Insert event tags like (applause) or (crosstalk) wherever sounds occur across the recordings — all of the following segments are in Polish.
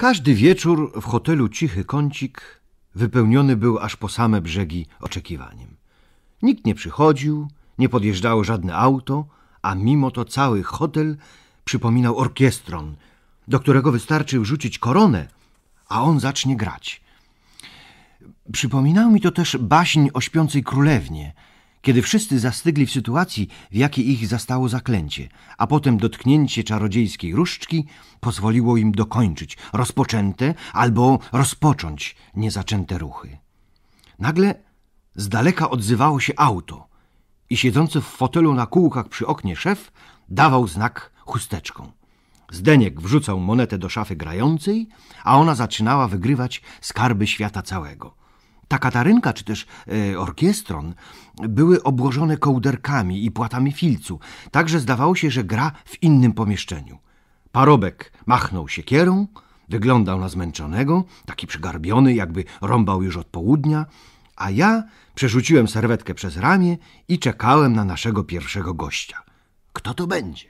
Każdy wieczór w hotelu Cichy Kącik wypełniony był aż po same brzegi oczekiwaniem. Nikt nie przychodził, nie podjeżdżało żadne auto, a mimo to cały hotel przypominał orkiestron, do którego wystarczy wrzucić koronę, a on zacznie grać. Przypominał mi to też baśń o śpiącej królewnie – kiedy wszyscy zastygli w sytuacji, w jakiej ich zastało zaklęcie, a potem dotknięcie czarodziejskiej różdżki pozwoliło im dokończyć rozpoczęte albo rozpocząć niezaczęte ruchy. Nagle z daleka odzywało się auto i siedzący w fotelu na kółkach przy oknie szef dawał znak chusteczką. Zdeniek wrzucał monetę do szafy grającej, a ona zaczynała wygrywać skarby świata całego. Ta katarynka, czy też e, orkiestron, były obłożone kołderkami i płatami filcu, tak że zdawało się, że gra w innym pomieszczeniu. Parobek machnął siekierą, wyglądał na zmęczonego, taki przygarbiony, jakby rąbał już od południa, a ja przerzuciłem serwetkę przez ramię i czekałem na naszego pierwszego gościa. Kto to będzie?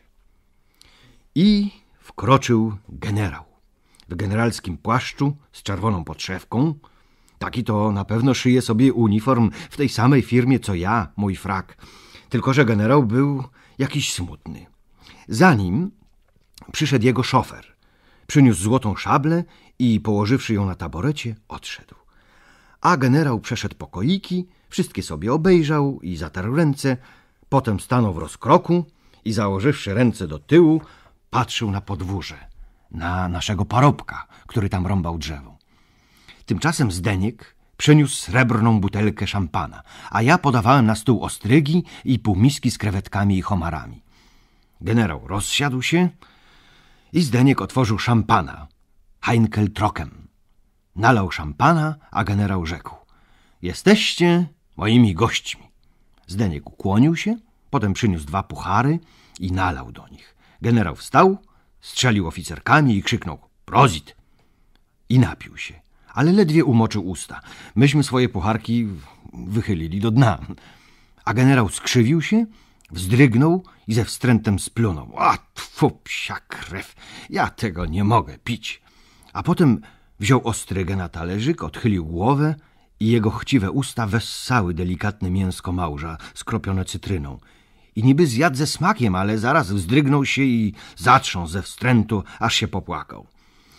I wkroczył generał w generalskim płaszczu z czerwoną podszewką, Taki to na pewno szyje sobie uniform w tej samej firmie co ja, mój frak. Tylko, że generał był jakiś smutny. Za nim przyszedł jego szofer. Przyniósł złotą szablę i położywszy ją na taborecie, odszedł. A generał przeszedł pokoiki, wszystkie sobie obejrzał i zatarł ręce, potem stanął w rozkroku i założywszy ręce do tyłu, patrzył na podwórze, na naszego parobka, który tam rąbał drzewo. Tymczasem Zdeniek przyniósł srebrną butelkę szampana, a ja podawałem na stół ostrygi i półmiski z krewetkami i homarami. Generał rozsiadł się i Zdeniek otworzył szampana, Heinkel trokem Nalał szampana, a generał rzekł – Jesteście moimi gośćmi. Zdeniek ukłonił się, potem przyniósł dwa puchary i nalał do nich. Generał wstał, strzelił oficerkami i krzyknął – Prozit! I napił się – ale ledwie umoczył usta. Myśmy swoje pucharki wychylili do dna. A generał skrzywił się, wzdrygnął i ze wstrętem splunął. A tfu, psia krew, ja tego nie mogę pić. A potem wziął ostrygę na talerzyk, odchylił głowę i jego chciwe usta wessały delikatne mięsko małża skropione cytryną. I niby zjadł ze smakiem, ale zaraz wzdrygnął się i zatrząsł ze wstrętu, aż się popłakał.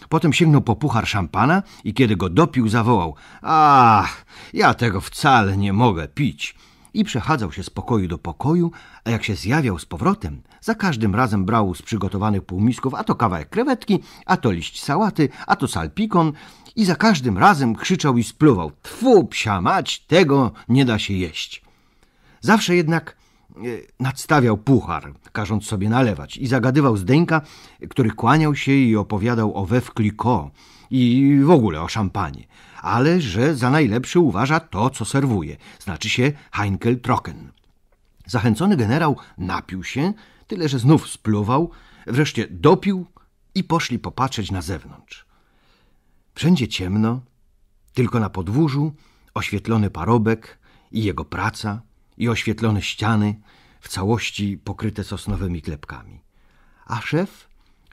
Potem sięgnął po puchar szampana i kiedy go dopił, zawołał: Ach, ja tego wcale nie mogę pić. I przechadzał się z pokoju do pokoju, a jak się zjawiał z powrotem, za każdym razem brał z przygotowanych półmisków a to kawałek krewetki, a to liść sałaty, a to salpikon i za każdym razem krzyczał i spluwał: Tfu, psia mać, tego nie da się jeść. Zawsze jednak E, nadstawiał puchar, każąc sobie nalewać i zagadywał Zdeńka, który kłaniał się i opowiadał o Wew i w ogóle o szampanie, ale że za najlepszy uważa to, co serwuje, znaczy się Heinkel Trocken. Zachęcony generał napił się, tyle że znów spluwał, wreszcie dopił i poszli popatrzeć na zewnątrz. Wszędzie ciemno, tylko na podwórzu oświetlony parobek i jego praca – i oświetlone ściany, w całości pokryte sosnowymi klepkami. A szef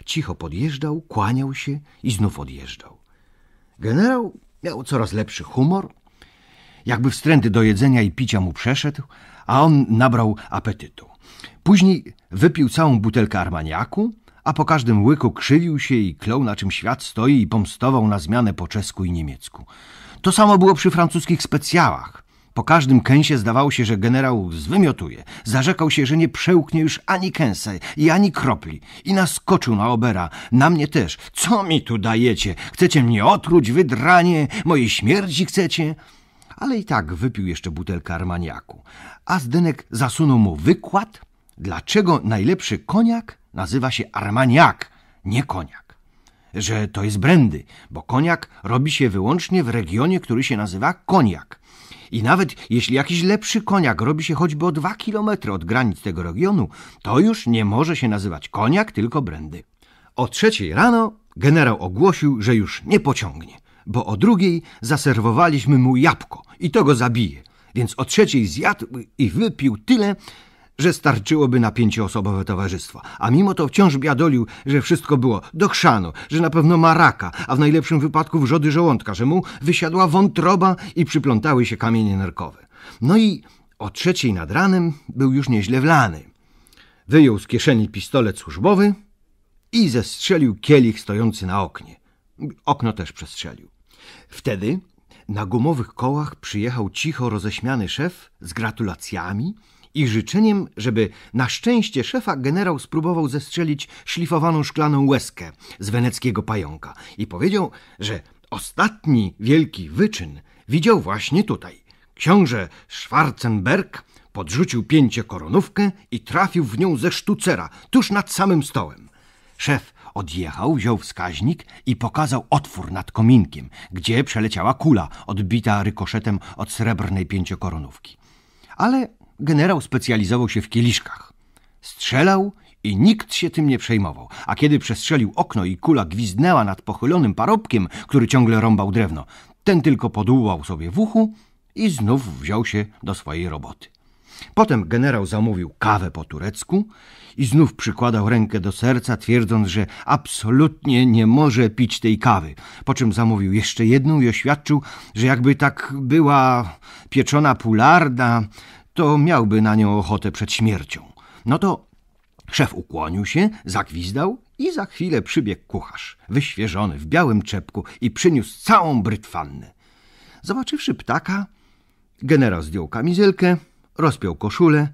cicho podjeżdżał, kłaniał się i znów odjeżdżał. Generał miał coraz lepszy humor, jakby wstręty do jedzenia i picia mu przeszedł, a on nabrał apetytu. Później wypił całą butelkę armaniaku, a po każdym łyku krzywił się i klął na czym świat stoi i pomstował na zmianę po czesku i niemiecku. To samo było przy francuskich specjałach. Po każdym kęsie zdawało się, że generał zwymiotuje. Zarzekał się, że nie przełknie już ani kęsa i ani kropli. I naskoczył na Obera, na mnie też. Co mi tu dajecie? Chcecie mnie otruć, wydranie? Mojej śmierci chcecie? Ale i tak wypił jeszcze butelkę armaniaku. A Zdenek zasunął mu wykład, dlaczego najlepszy koniak nazywa się armaniak, nie koniak że to jest brandy, bo koniak robi się wyłącznie w regionie, który się nazywa koniak. I nawet jeśli jakiś lepszy koniak robi się choćby o dwa kilometry od granic tego regionu, to już nie może się nazywać koniak, tylko brandy. O trzeciej rano generał ogłosił, że już nie pociągnie, bo o drugiej zaserwowaliśmy mu jabłko i to go zabije. Więc o trzeciej zjadł i wypił tyle, że starczyłoby na pięcioosobowe towarzystwo. A mimo to wciąż biadolił, że wszystko było do chrzanu, że na pewno ma raka, a w najlepszym wypadku wrzody żołądka, że mu wysiadła wątroba i przyplątały się kamienie nerkowe. No i o trzeciej nad ranem był już nieźle wlany. Wyjął z kieszeni pistolet służbowy i zestrzelił kielich stojący na oknie. Okno też przestrzelił. Wtedy na gumowych kołach przyjechał cicho roześmiany szef z gratulacjami – i życzeniem, żeby na szczęście szefa generał spróbował zestrzelić szlifowaną szklaną łezkę z weneckiego pająka i powiedział, że ostatni wielki wyczyn widział właśnie tutaj. Książę Schwarzenberg podrzucił pięcie koronówkę i trafił w nią ze sztucera, tuż nad samym stołem. Szef odjechał, wziął wskaźnik i pokazał otwór nad kominkiem, gdzie przeleciała kula, odbita rykoszetem od srebrnej pięciokoronówki. Ale Generał specjalizował się w kieliszkach. Strzelał i nikt się tym nie przejmował. A kiedy przestrzelił okno i kula gwizdnęła nad pochylonym parobkiem, który ciągle rąbał drewno, ten tylko podłułał sobie w uchu i znów wziął się do swojej roboty. Potem generał zamówił kawę po turecku i znów przykładał rękę do serca, twierdząc, że absolutnie nie może pić tej kawy. Po czym zamówił jeszcze jedną i oświadczył, że jakby tak była pieczona pularda, to miałby na nią ochotę przed śmiercią. No to szef ukłonił się, zagwizdał i za chwilę przybiegł kucharz, wyświeżony w białym czepku i przyniósł całą brytwannę. Zobaczywszy ptaka, generał zdjął kamizelkę, rozpiął koszulę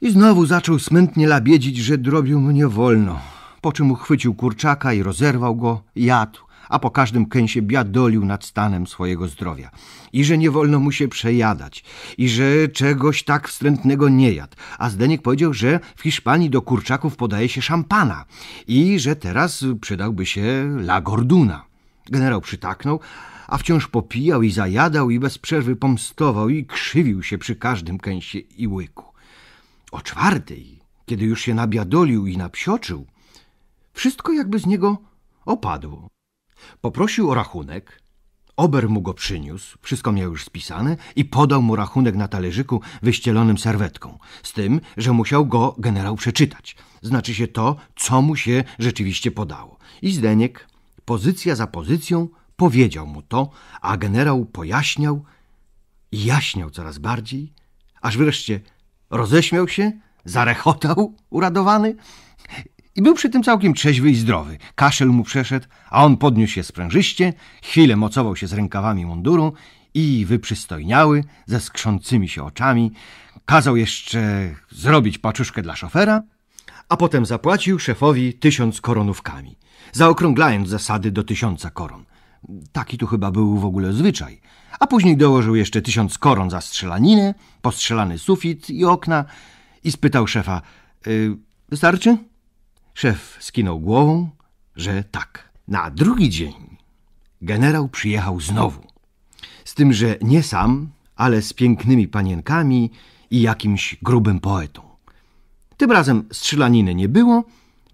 i znowu zaczął smętnie labiedzić, że drobił mnie wolno, po czym uchwycił kurczaka i rozerwał go, jadł, a po każdym kęsie biadolił nad stanem swojego zdrowia i że nie wolno mu się przejadać i że czegoś tak wstrętnego nie jadł. A Zdeniek powiedział, że w Hiszpanii do kurczaków podaje się szampana i że teraz przydałby się la gorduna. Generał przytaknął, a wciąż popijał i zajadał i bez przerwy pomstował i krzywił się przy każdym kęsie i łyku. O czwartej, kiedy już się nabiadolił i napsioczył, wszystko jakby z niego opadło. Poprosił o rachunek, ober mu go przyniósł, wszystko miał już spisane i podał mu rachunek na talerzyku wyścielonym serwetką, z tym, że musiał go generał przeczytać. Znaczy się to, co mu się rzeczywiście podało. I Zdeniek, pozycja za pozycją, powiedział mu to, a generał pojaśniał i jaśniał coraz bardziej, aż wreszcie roześmiał się, zarechotał uradowany – i był przy tym całkiem trzeźwy i zdrowy. Kaszel mu przeszedł, a on podniósł się sprężyście, chwilę mocował się z rękawami munduru i wyprzystojniały, ze skrzącymi się oczami, kazał jeszcze zrobić paczuszkę dla szofera, a potem zapłacił szefowi tysiąc koronówkami, zaokrąglając zasady do tysiąca koron. Taki tu chyba był w ogóle zwyczaj. A później dołożył jeszcze tysiąc koron za strzelaninę, postrzelany sufit i okna i spytał szefa, y, wystarczy? Szef skinął głową, że tak. Na drugi dzień generał przyjechał znowu. Z tym, że nie sam, ale z pięknymi panienkami i jakimś grubym poetą. Tym razem strzelaniny nie było,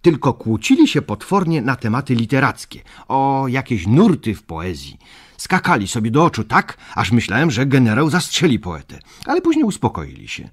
tylko kłócili się potwornie na tematy literackie, o jakieś nurty w poezji, Skakali sobie do oczu tak, aż myślałem, że generał zastrzeli poetę, ale później uspokoili się,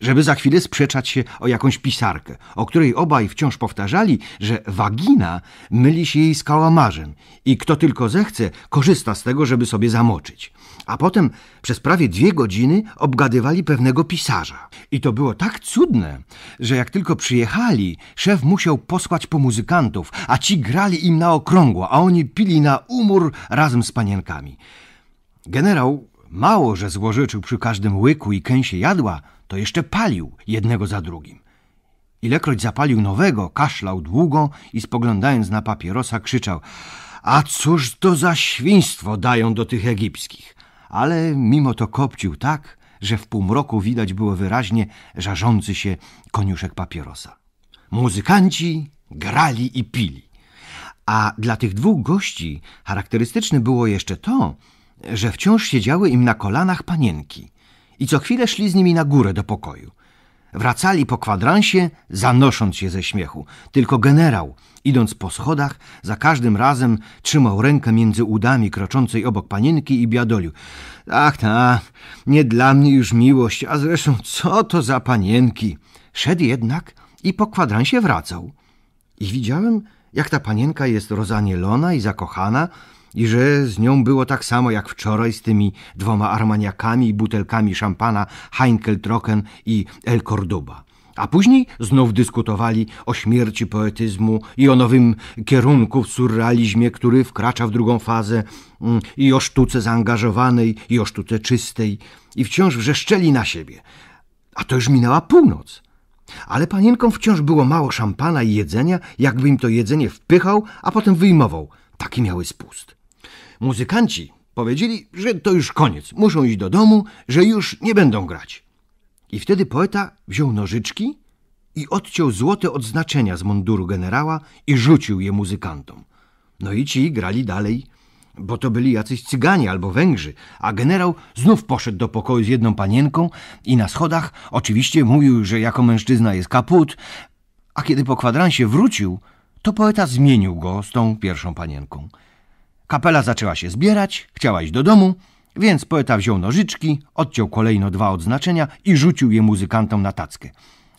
żeby za chwilę sprzeczać się o jakąś pisarkę, o której obaj wciąż powtarzali, że wagina myli się jej z kałamarzem i kto tylko zechce, korzysta z tego, żeby sobie zamoczyć. A potem przez prawie dwie godziny obgadywali pewnego pisarza. I to było tak cudne, że jak tylko przyjechali, szef musiał posłać po muzykantów, a ci grali im na okrągło, a oni pili na umór razem z panienkami. Generał mało, że złożyczył przy każdym łyku i kęsie jadła, to jeszcze palił jednego za drugim. Ilekroć zapalił nowego, kaszlał długo i spoglądając na papierosa krzyczał – a cóż to za świństwo dają do tych egipskich? Ale mimo to kopcił tak, że w półmroku widać było wyraźnie żarzący się koniuszek papierosa. Muzykanci grali i pili. A dla tych dwóch gości charakterystyczne było jeszcze to, że wciąż siedziały im na kolanach panienki i co chwilę szli z nimi na górę do pokoju. Wracali po kwadransie, zanosząc się ze śmiechu. Tylko generał, idąc po schodach, za każdym razem trzymał rękę między udami kroczącej obok panienki i biadolił. Ach, ta, nie dla mnie już miłość, a zresztą co to za panienki? Szedł jednak i po kwadransie wracał. I widziałem, jak ta panienka jest rozanielona i zakochana i że z nią było tak samo jak wczoraj z tymi dwoma armaniakami i butelkami szampana Heinkel Trocken i El Corduba. A później znów dyskutowali o śmierci poetyzmu i o nowym kierunku w surrealizmie, który wkracza w drugą fazę, mm, i o sztuce zaangażowanej, i o sztuce czystej, i wciąż wrzeszczeli na siebie. A to już minęła północ. Ale panienkom wciąż było mało szampana i jedzenia, jakby im to jedzenie wpychał, a potem wyjmował. Taki miały spust. Muzykanci powiedzieli, że to już koniec, muszą iść do domu, że już nie będą grać. I wtedy poeta wziął nożyczki i odciął złote odznaczenia z munduru generała i rzucił je muzykantom. No i ci grali dalej bo to byli jacyś Cyganie albo Węgrzy, a generał znów poszedł do pokoju z jedną panienką i na schodach oczywiście mówił, że jako mężczyzna jest kaput, a kiedy po kwadransie wrócił, to poeta zmienił go z tą pierwszą panienką. Kapela zaczęła się zbierać, chciała iść do domu, więc poeta wziął nożyczki, odciął kolejno dwa odznaczenia i rzucił je muzykantom na tackę.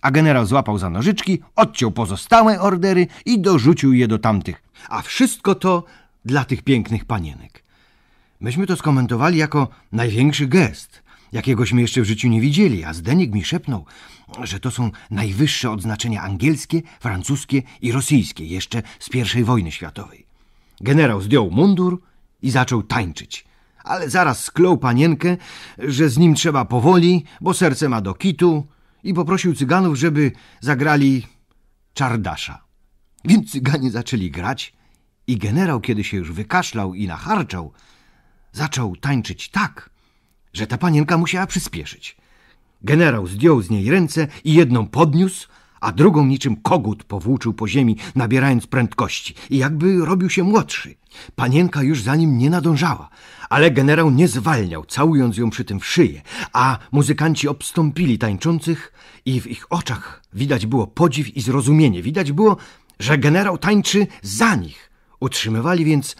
A generał złapał za nożyczki, odciął pozostałe ordery i dorzucił je do tamtych. A wszystko to dla tych pięknych panienek. Myśmy to skomentowali jako największy gest – jakiegośmy jeszcze w życiu nie widzieli, a Zdenik mi szepnął, że to są najwyższe odznaczenia angielskie, francuskie i rosyjskie jeszcze z pierwszej wojny światowej. Generał zdjął mundur i zaczął tańczyć, ale zaraz sklął panienkę, że z nim trzeba powoli, bo serce ma do kitu i poprosił cyganów, żeby zagrali czardasza. Więc cyganie zaczęli grać, i generał, kiedy się już wykaszlał i nacharczał, zaczął tańczyć tak, że ta panienka musiała przyspieszyć. Generał zdjął z niej ręce i jedną podniósł, a drugą niczym kogut powłóczył po ziemi, nabierając prędkości i jakby robił się młodszy. Panienka już za nim nie nadążała, ale generał nie zwalniał, całując ją przy tym w szyję, a muzykanci obstąpili tańczących i w ich oczach widać było podziw i zrozumienie. Widać było, że generał tańczy za nich. Utrzymywali więc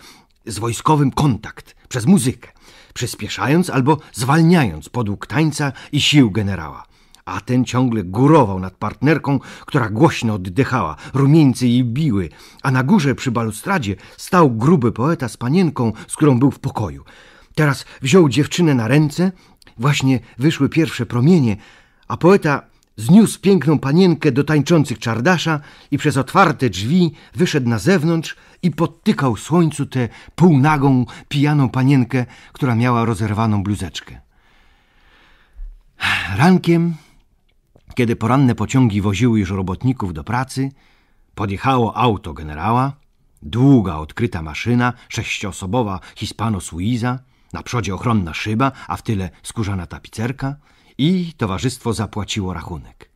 z wojskowym kontakt przez muzykę, przyspieszając albo zwalniając podług tańca i sił generała. A ten ciągle górował nad partnerką, która głośno oddychała, rumieńcy jej biły, a na górze przy balustradzie stał gruby poeta z panienką, z którą był w pokoju. Teraz wziął dziewczynę na ręce, właśnie wyszły pierwsze promienie, a poeta Zniósł piękną panienkę do tańczących czardasza i przez otwarte drzwi wyszedł na zewnątrz i podtykał słońcu tę półnagą, pijaną panienkę, która miała rozerwaną bluzeczkę. Rankiem, kiedy poranne pociągi woziły już robotników do pracy, podjechało auto generała, długa, odkryta maszyna, sześciosobowa Hispano-Suiza, na przodzie ochronna szyba, a w tyle skórzana tapicerka – i towarzystwo zapłaciło rachunek.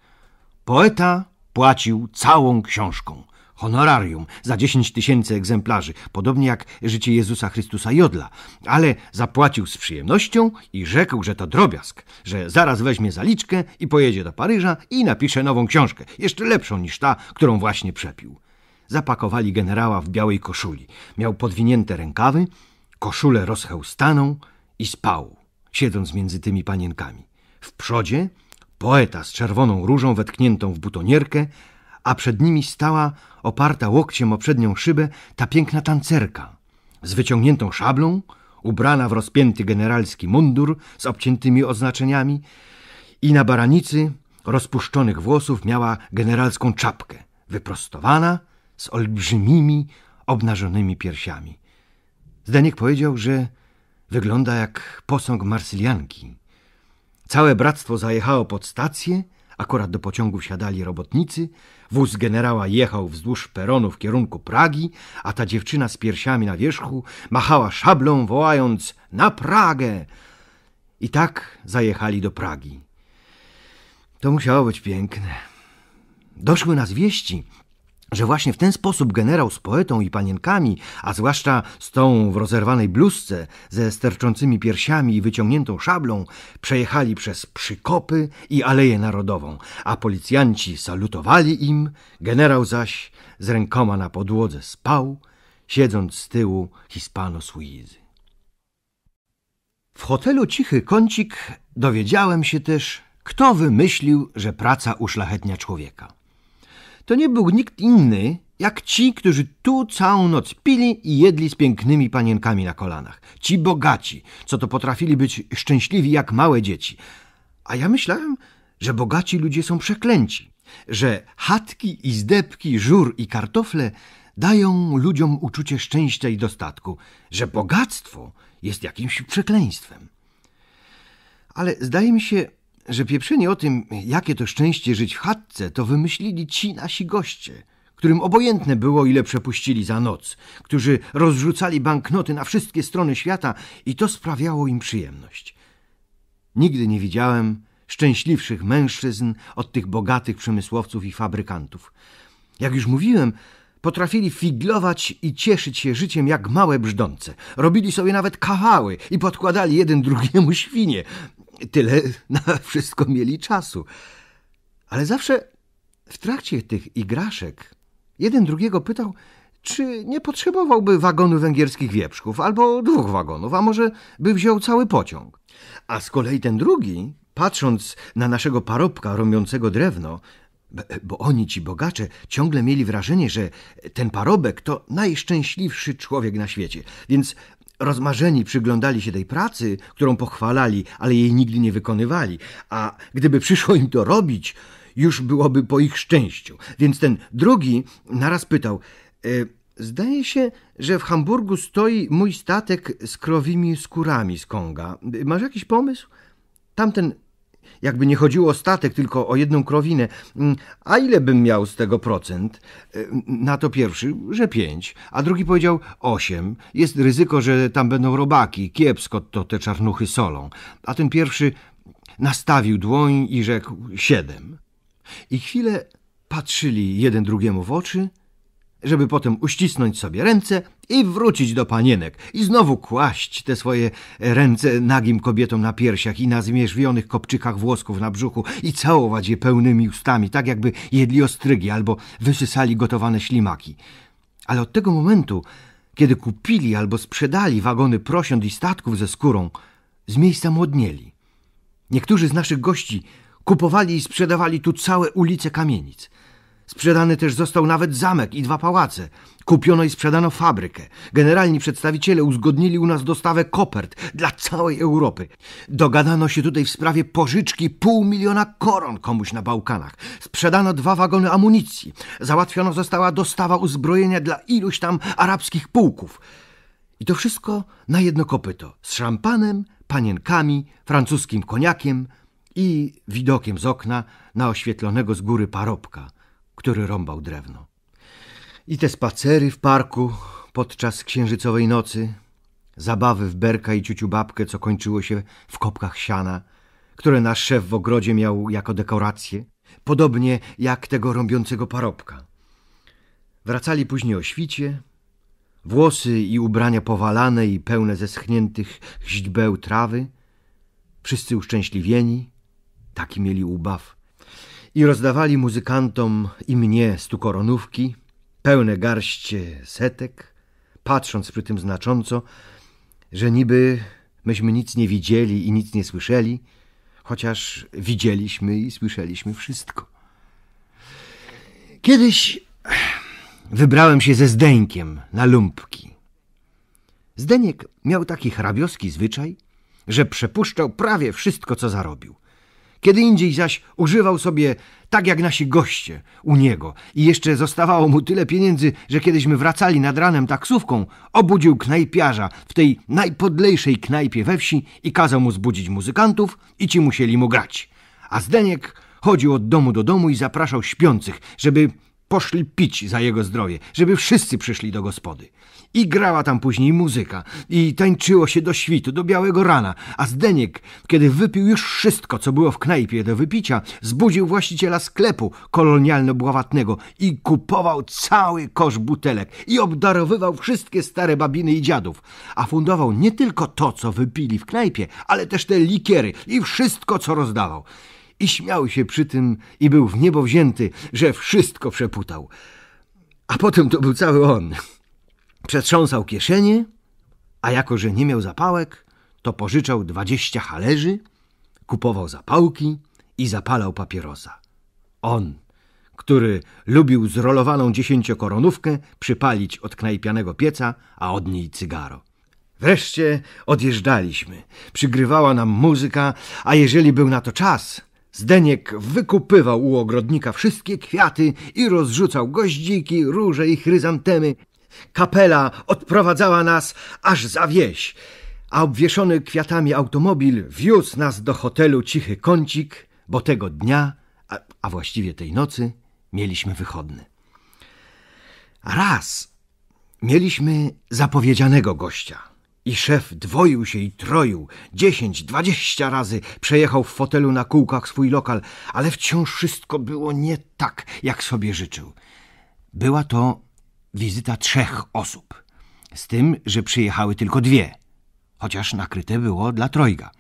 Poeta płacił całą książką, honorarium za 10 tysięcy egzemplarzy, podobnie jak życie Jezusa Chrystusa Jodla, ale zapłacił z przyjemnością i rzekł, że to drobiazg, że zaraz weźmie zaliczkę i pojedzie do Paryża i napisze nową książkę, jeszcze lepszą niż ta, którą właśnie przepił. Zapakowali generała w białej koszuli. Miał podwinięte rękawy, koszulę rozchełstaną i spał, siedząc między tymi panienkami. W przodzie poeta z czerwoną różą wetkniętą w butonierkę, a przed nimi stała, oparta łokciem o przednią szybę, ta piękna tancerka z wyciągniętą szablą, ubrana w rozpięty generalski mundur z obciętymi oznaczeniami i na baranicy rozpuszczonych włosów miała generalską czapkę, wyprostowana z olbrzymimi, obnażonymi piersiami. Zdeniek powiedział, że wygląda jak posąg marsylianki. Całe bractwo zajechało pod stację, akurat do pociągu wsiadali robotnicy, wóz generała jechał wzdłuż peronu w kierunku Pragi, a ta dziewczyna z piersiami na wierzchu machała szablą, wołając na Pragę. I tak zajechali do Pragi. To musiało być piękne. Doszły nas wieści, że właśnie w ten sposób generał z poetą i panienkami, a zwłaszcza z tą w rozerwanej bluzce, ze sterczącymi piersiami i wyciągniętą szablą, przejechali przez przykopy i Aleję Narodową, a policjanci salutowali im, generał zaś z rękoma na podłodze spał, siedząc z tyłu Hispano Suizy. W hotelu Cichy Kącik dowiedziałem się też, kto wymyślił, że praca uszlachetnia człowieka to nie był nikt inny, jak ci, którzy tu całą noc pili i jedli z pięknymi panienkami na kolanach. Ci bogaci, co to potrafili być szczęśliwi jak małe dzieci. A ja myślałem, że bogaci ludzie są przeklęci, że chatki i zdebki, żur i kartofle dają ludziom uczucie szczęścia i dostatku, że bogactwo jest jakimś przekleństwem. Ale zdaje mi się, że pieprzenie o tym, jakie to szczęście żyć w chatce, to wymyślili ci nasi goście, którym obojętne było, ile przepuścili za noc, którzy rozrzucali banknoty na wszystkie strony świata i to sprawiało im przyjemność. Nigdy nie widziałem szczęśliwszych mężczyzn od tych bogatych przemysłowców i fabrykantów. Jak już mówiłem, potrafili figlować i cieszyć się życiem jak małe brzdące. Robili sobie nawet kawały i podkładali jeden drugiemu świnie tyle (laughs) na wszystko mieli czasu. Ale zawsze w trakcie tych igraszek jeden drugiego pytał, czy nie potrzebowałby wagonu węgierskich wieprzków albo dwóch wagonów, a może by wziął cały pociąg. A z kolei ten drugi, patrząc na naszego parobka romiącego drewno, bo oni, ci bogacze, ciągle mieli wrażenie, że ten parobek to najszczęśliwszy człowiek na świecie, więc Rozmarzeni przyglądali się tej pracy, którą pochwalali, ale jej nigdy nie wykonywali, a gdyby przyszło im to robić, już byłoby po ich szczęściu. Więc ten drugi naraz pytał: e, Zdaje się, że w Hamburgu stoi mój statek z krowimi skórami z Konga. Masz jakiś pomysł? Tamten jakby nie chodziło o statek, tylko o jedną krowinę. Mm, a ile bym miał z tego procent? E, na to pierwszy, że pięć, a drugi powiedział osiem. Jest ryzyko, że tam będą robaki, kiepsko to te czarnuchy solą. A ten pierwszy nastawił dłoń i rzekł siedem. I chwilę patrzyli jeden drugiemu w oczy – żeby potem uścisnąć sobie ręce i wrócić do panienek i znowu kłaść te swoje ręce nagim kobietom na piersiach i na zmierzwionych kopczykach włosków na brzuchu i całować je pełnymi ustami, tak jakby jedli ostrygi albo wysysali gotowane ślimaki. Ale od tego momentu, kiedy kupili albo sprzedali wagony prosiąt i statków ze skórą, z miejsca młodnieli. Niektórzy z naszych gości kupowali i sprzedawali tu całe ulice kamienic – Sprzedany też został nawet zamek i dwa pałace. Kupiono i sprzedano fabrykę. Generalni przedstawiciele uzgodnili u nas dostawę kopert dla całej Europy. Dogadano się tutaj w sprawie pożyczki pół miliona koron komuś na Bałkanach. Sprzedano dwa wagony amunicji. Załatwiono została dostawa uzbrojenia dla iluś tam arabskich pułków. I to wszystko na jedno kopyto. Z szampanem, panienkami, francuskim koniakiem i widokiem z okna na oświetlonego z góry parobka – który rąbał drewno. I te spacery w parku podczas księżycowej nocy, zabawy w berka i ciuciu babkę, co kończyło się w kopkach siana, które nasz szef w ogrodzie miał jako dekorację, podobnie jak tego rąbiącego parobka. Wracali później o świcie, włosy i ubrania powalane i pełne zeschniętych źdźbeł trawy, wszyscy uszczęśliwieni, taki mieli ubaw i rozdawali muzykantom i mnie stukoronówki, pełne garście setek, patrząc przy tym znacząco, że niby myśmy nic nie widzieli i nic nie słyszeli, chociaż widzieliśmy i słyszeliśmy wszystko. Kiedyś wybrałem się ze Zdeńkiem na lumpki. Zdeniek miał taki hrabioski zwyczaj, że przepuszczał prawie wszystko, co zarobił – kiedy indziej zaś używał sobie tak jak nasi goście u niego i jeszcze zostawało mu tyle pieniędzy, że kiedyśmy wracali nad ranem taksówką, obudził knajpiarza w tej najpodlejszej knajpie we wsi i kazał mu zbudzić muzykantów i ci musieli mu grać. A Zdeniek chodził od domu do domu i zapraszał śpiących, żeby poszli pić za jego zdrowie, żeby wszyscy przyszli do gospody. I grała tam później muzyka, i tańczyło się do świtu, do białego rana, a Zdeniek, kiedy wypił już wszystko, co było w knajpie do wypicia, zbudził właściciela sklepu kolonialno-bławatnego i kupował cały kosz butelek i obdarowywał wszystkie stare babiny i dziadów, a fundował nie tylko to, co wypili w knajpie, ale też te likiery i wszystko, co rozdawał. I śmiał się przy tym i był w niebo wzięty, że wszystko przeputał. A potem to był cały on. Przetrząsał kieszenie, a jako, że nie miał zapałek, to pożyczał dwadzieścia halerzy, kupował zapałki i zapalał papierosa. On, który lubił zrolowaną dziesięciokoronówkę przypalić od knajpianego pieca, a od niej cygaro. Wreszcie odjeżdżaliśmy. Przygrywała nam muzyka, a jeżeli był na to czas, Zdeniek wykupywał u ogrodnika wszystkie kwiaty i rozrzucał goździki, róże i chryzantemy, Kapela odprowadzała nas aż za wieś, a obwieszony kwiatami automobil wiózł nas do hotelu Cichy Kącik, bo tego dnia, a, a właściwie tej nocy, mieliśmy wychodny. Raz mieliśmy zapowiedzianego gościa – i szef dwoił się i troił, dziesięć, dwadzieścia razy przejechał w fotelu na kółkach swój lokal, ale wciąż wszystko było nie tak, jak sobie życzył. Była to wizyta trzech osób. Z tym, że przyjechały tylko dwie, chociaż nakryte było dla trojga.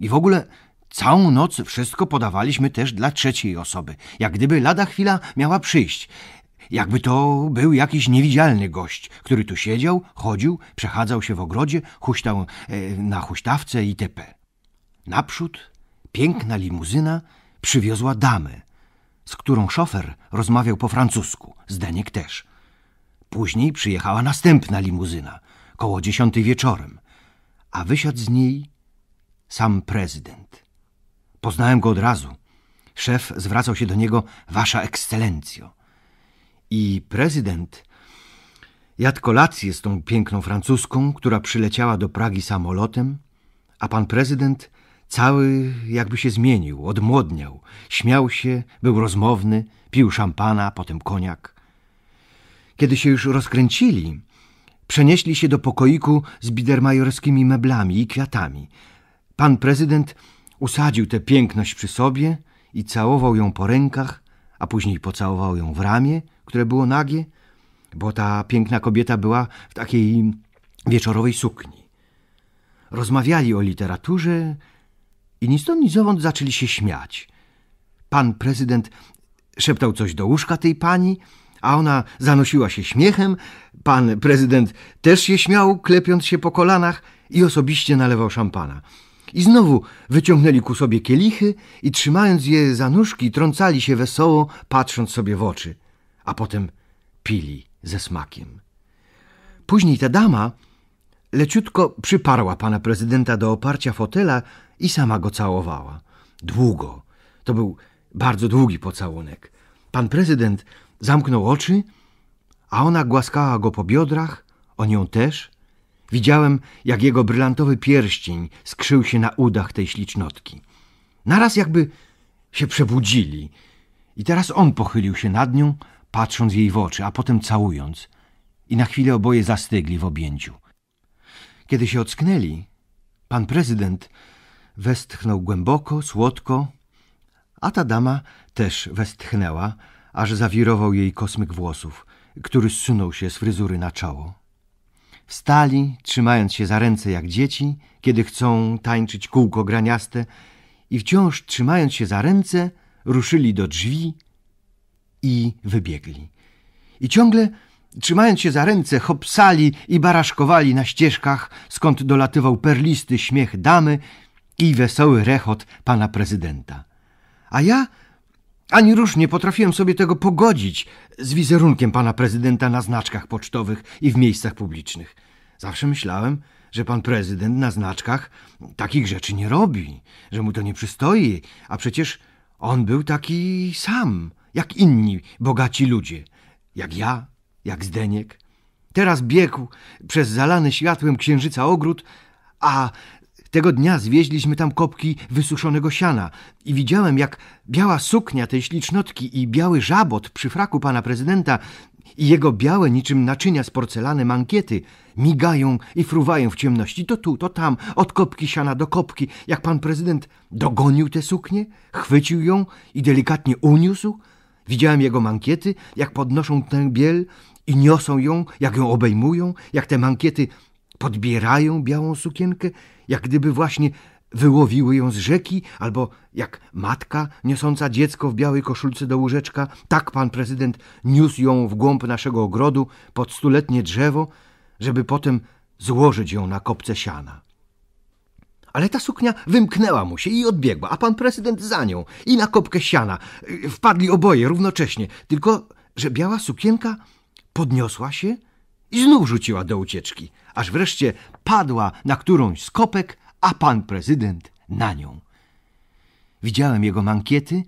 I w ogóle całą noc wszystko podawaliśmy też dla trzeciej osoby, jak gdyby lada chwila miała przyjść. Jakby to był jakiś niewidzialny gość, który tu siedział, chodził, przechadzał się w ogrodzie, huśtał e, na huśtawce itp. Naprzód piękna limuzyna przywiozła damę, z którą szofer rozmawiał po francusku, Zdeniek też – Później przyjechała następna limuzyna, koło dziesiątej wieczorem, a wysiadł z niej sam prezydent. Poznałem go od razu. Szef zwracał się do niego Wasza Ekscelencjo. I prezydent jadł kolację z tą piękną francuską, która przyleciała do Pragi samolotem, a pan prezydent cały jakby się zmienił, odmłodniał, śmiał się, był rozmowny, pił szampana, potem koniak. Kiedy się już rozkręcili, przenieśli się do pokoiku z bidermajorskimi meblami i kwiatami. Pan prezydent usadził tę piękność przy sobie i całował ją po rękach, a później pocałował ją w ramię, które było nagie, bo ta piękna kobieta była w takiej wieczorowej sukni. Rozmawiali o literaturze i ni stąd, ni zowąd zaczęli się śmiać. Pan prezydent szeptał coś do łóżka tej pani – a ona zanosiła się śmiechem, pan prezydent też się śmiał, klepiąc się po kolanach i osobiście nalewał szampana. I znowu wyciągnęli ku sobie kielichy i trzymając je za nóżki, trącali się wesoło, patrząc sobie w oczy, a potem pili ze smakiem. Później ta dama leciutko przyparła pana prezydenta do oparcia fotela i sama go całowała. Długo. To był bardzo długi pocałunek. Pan prezydent Zamknął oczy, a ona głaskała go po biodrach, on ją też. Widziałem, jak jego brylantowy pierścień skrzył się na udach tej ślicznotki. Naraz jakby się przebudzili. I teraz on pochylił się nad nią, patrząc jej w oczy, a potem całując. I na chwilę oboje zastygli w objęciu. Kiedy się ocknęli, pan prezydent westchnął głęboko, słodko, a ta dama też westchnęła, aż zawirował jej kosmyk włosów, który zsunął się z fryzury na czoło. Stali, trzymając się za ręce jak dzieci, kiedy chcą tańczyć kółko graniaste i wciąż trzymając się za ręce, ruszyli do drzwi i wybiegli. I ciągle trzymając się za ręce, hopsali i baraszkowali na ścieżkach, skąd dolatywał perlisty śmiech damy i wesoły rechot pana prezydenta. A ja ani rusz nie potrafiłem sobie tego pogodzić z wizerunkiem pana prezydenta na znaczkach pocztowych i w miejscach publicznych. Zawsze myślałem, że pan prezydent na znaczkach takich rzeczy nie robi, że mu to nie przystoi, a przecież on był taki sam, jak inni bogaci ludzie, jak ja, jak Zdeniek. Teraz biegł przez zalany światłem księżyca ogród, a tego dnia zwieźliśmy tam kopki wysuszonego siana i widziałem, jak biała suknia tej ślicznotki i biały żabot przy fraku pana prezydenta i jego białe niczym naczynia z porcelany mankiety migają i fruwają w ciemności. To tu, to tam, od kopki siana do kopki, jak pan prezydent dogonił tę suknię, chwycił ją i delikatnie uniósł. Widziałem jego mankiety, jak podnoszą tę biel i niosą ją, jak ją obejmują, jak te mankiety podbierają białą sukienkę, jak gdyby właśnie wyłowiły ją z rzeki, albo jak matka niosąca dziecko w białej koszulce do łóżeczka, tak pan prezydent niósł ją w głąb naszego ogrodu pod stuletnie drzewo, żeby potem złożyć ją na kopce siana. Ale ta suknia wymknęła mu się i odbiegła, a pan prezydent za nią i na kopkę siana. Wpadli oboje równocześnie, tylko że biała sukienka podniosła się i znów rzuciła do ucieczki, aż wreszcie padła na którąś z kopek, a pan prezydent na nią. Widziałem jego mankiety,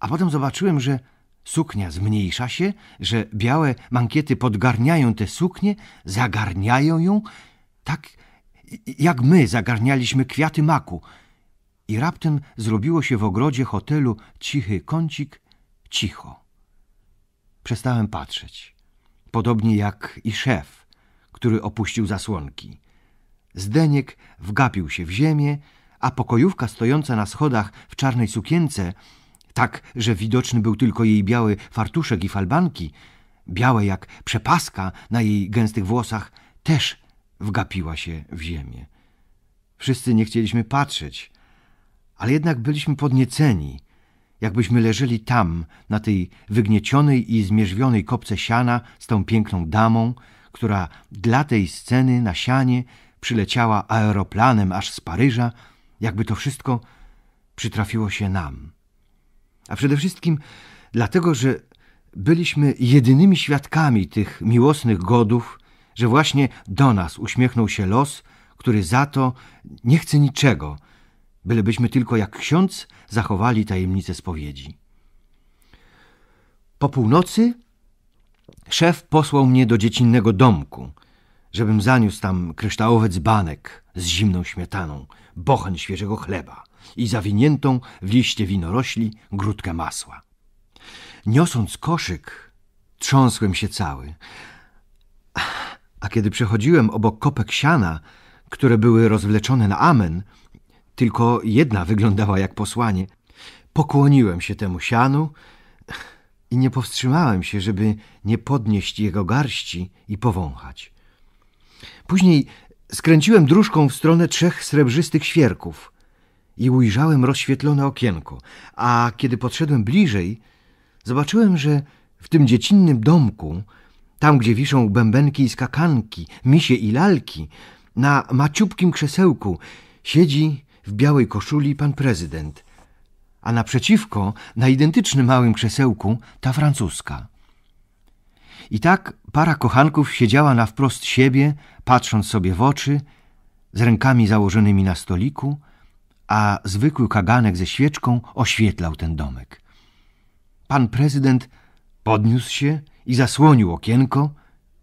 a potem zobaczyłem, że suknia zmniejsza się, że białe mankiety podgarniają tę suknię, zagarniają ją, tak jak my zagarnialiśmy kwiaty maku. I raptem zrobiło się w ogrodzie hotelu cichy kącik, cicho. Przestałem patrzeć podobnie jak i szef, który opuścił zasłonki. Zdeniek wgapił się w ziemię, a pokojówka stojąca na schodach w czarnej sukience, tak, że widoczny był tylko jej biały fartuszek i falbanki, białe jak przepaska na jej gęstych włosach, też wgapiła się w ziemię. Wszyscy nie chcieliśmy patrzeć, ale jednak byliśmy podnieceni – jakbyśmy leżeli tam, na tej wygniecionej i zmierzwionej kopce siana z tą piękną damą, która dla tej sceny na sianie przyleciała aeroplanem aż z Paryża, jakby to wszystko przytrafiło się nam. A przede wszystkim dlatego, że byliśmy jedynymi świadkami tych miłosnych godów, że właśnie do nas uśmiechnął się los, który za to nie chce niczego – bylebyśmy tylko jak ksiądz zachowali tajemnicę spowiedzi. Po północy szef posłał mnie do dziecinnego domku, żebym zaniósł tam kryształowy dzbanek z zimną śmietaną, bochen świeżego chleba i zawiniętą w liście winorośli grudkę masła. Niosąc koszyk, trząsłem się cały, a kiedy przechodziłem obok kopek siana, które były rozwleczone na amen – tylko jedna wyglądała jak posłanie. Pokłoniłem się temu sianu i nie powstrzymałem się, żeby nie podnieść jego garści i powąchać. Później skręciłem dróżką w stronę trzech srebrzystych świerków i ujrzałem rozświetlone okienko, a kiedy podszedłem bliżej, zobaczyłem, że w tym dziecinnym domku, tam gdzie wiszą bębenki i skakanki, misie i lalki, na maciubkim krzesełku siedzi w białej koszuli pan prezydent, a naprzeciwko, na identycznym małym krzesełku, ta francuska. I tak para kochanków siedziała na wprost siebie, patrząc sobie w oczy, z rękami założonymi na stoliku, a zwykły kaganek ze świeczką oświetlał ten domek. Pan prezydent podniósł się i zasłonił okienko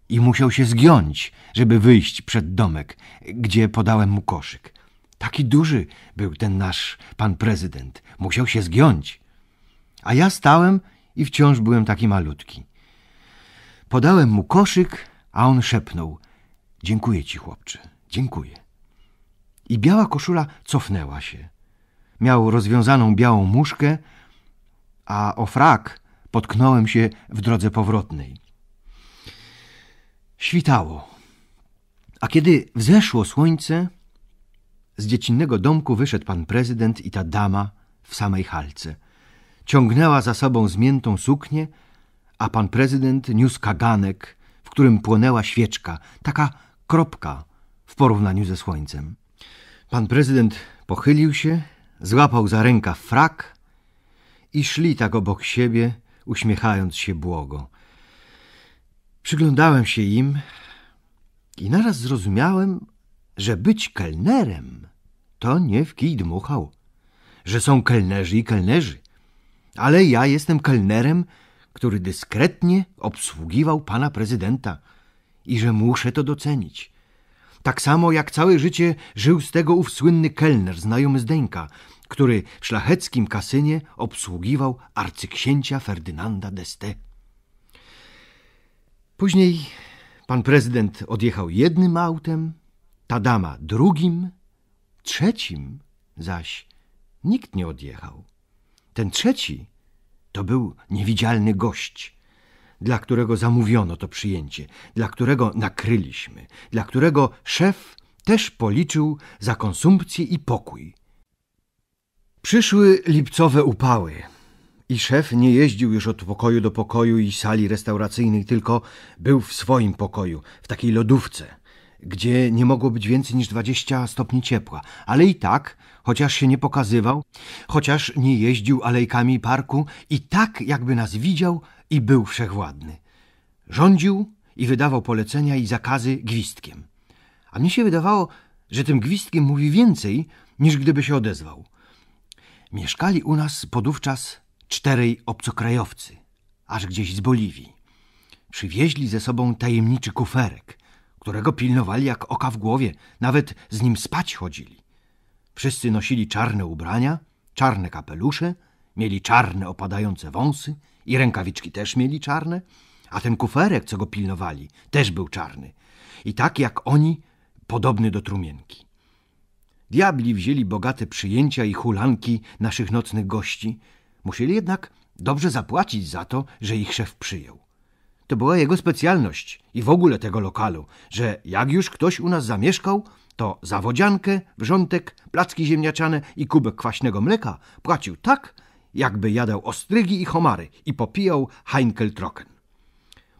i musiał się zgiąć, żeby wyjść przed domek, gdzie podałem mu koszyk. Taki duży był ten nasz pan prezydent. Musiał się zgiąć. A ja stałem i wciąż byłem taki malutki. Podałem mu koszyk, a on szepnął: Dziękuję ci, chłopcze, dziękuję. I biała koszula cofnęła się. Miał rozwiązaną białą muszkę, a o frak potknąłem się w drodze powrotnej. Świtało, a kiedy wzeszło słońce, z dziecinnego domku wyszedł pan prezydent i ta dama w samej halce. Ciągnęła za sobą zmiętą suknię, a pan prezydent niósł kaganek, w którym płonęła świeczka, taka kropka w porównaniu ze słońcem. Pan prezydent pochylił się, złapał za ręka frak i szli tak obok siebie, uśmiechając się błogo. Przyglądałem się im i naraz zrozumiałem, że być kelnerem to nie w kij dmuchał, że są kelnerzy i kelnerzy, ale ja jestem kelnerem, który dyskretnie obsługiwał pana prezydenta i że muszę to docenić. Tak samo jak całe życie żył z tego ów słynny kelner, znajomy zdeńka, który w szlacheckim kasynie obsługiwał arcyksięcia Ferdynanda d'Este. Później pan prezydent odjechał jednym autem, ta dama drugim, trzecim zaś nikt nie odjechał. Ten trzeci to był niewidzialny gość, dla którego zamówiono to przyjęcie, dla którego nakryliśmy, dla którego szef też policzył za konsumpcję i pokój. Przyszły lipcowe upały i szef nie jeździł już od pokoju do pokoju i sali restauracyjnej, tylko był w swoim pokoju, w takiej lodówce – gdzie nie mogło być więcej niż 20 stopni ciepła. Ale i tak, chociaż się nie pokazywał, chociaż nie jeździł alejkami parku, i tak jakby nas widział i był wszechwładny. Rządził i wydawał polecenia i zakazy gwizdkiem. A mnie się wydawało, że tym gwizdkiem mówi więcej, niż gdyby się odezwał. Mieszkali u nas podówczas czterej obcokrajowcy, aż gdzieś z Boliwii. Przywieźli ze sobą tajemniczy kuferek – którego pilnowali jak oka w głowie, nawet z nim spać chodzili. Wszyscy nosili czarne ubrania, czarne kapelusze, mieli czarne opadające wąsy i rękawiczki też mieli czarne, a ten kuferek, co go pilnowali, też był czarny. I tak jak oni, podobny do trumienki. Diabli wzięli bogate przyjęcia i hulanki naszych nocnych gości. Musieli jednak dobrze zapłacić za to, że ich szef przyjął. To była jego specjalność i w ogóle tego lokalu, że jak już ktoś u nas zamieszkał, to za wodziankę, wrzątek, placki ziemniaczane i kubek kwaśnego mleka płacił tak, jakby jadał ostrygi i homary i popijał Trocken.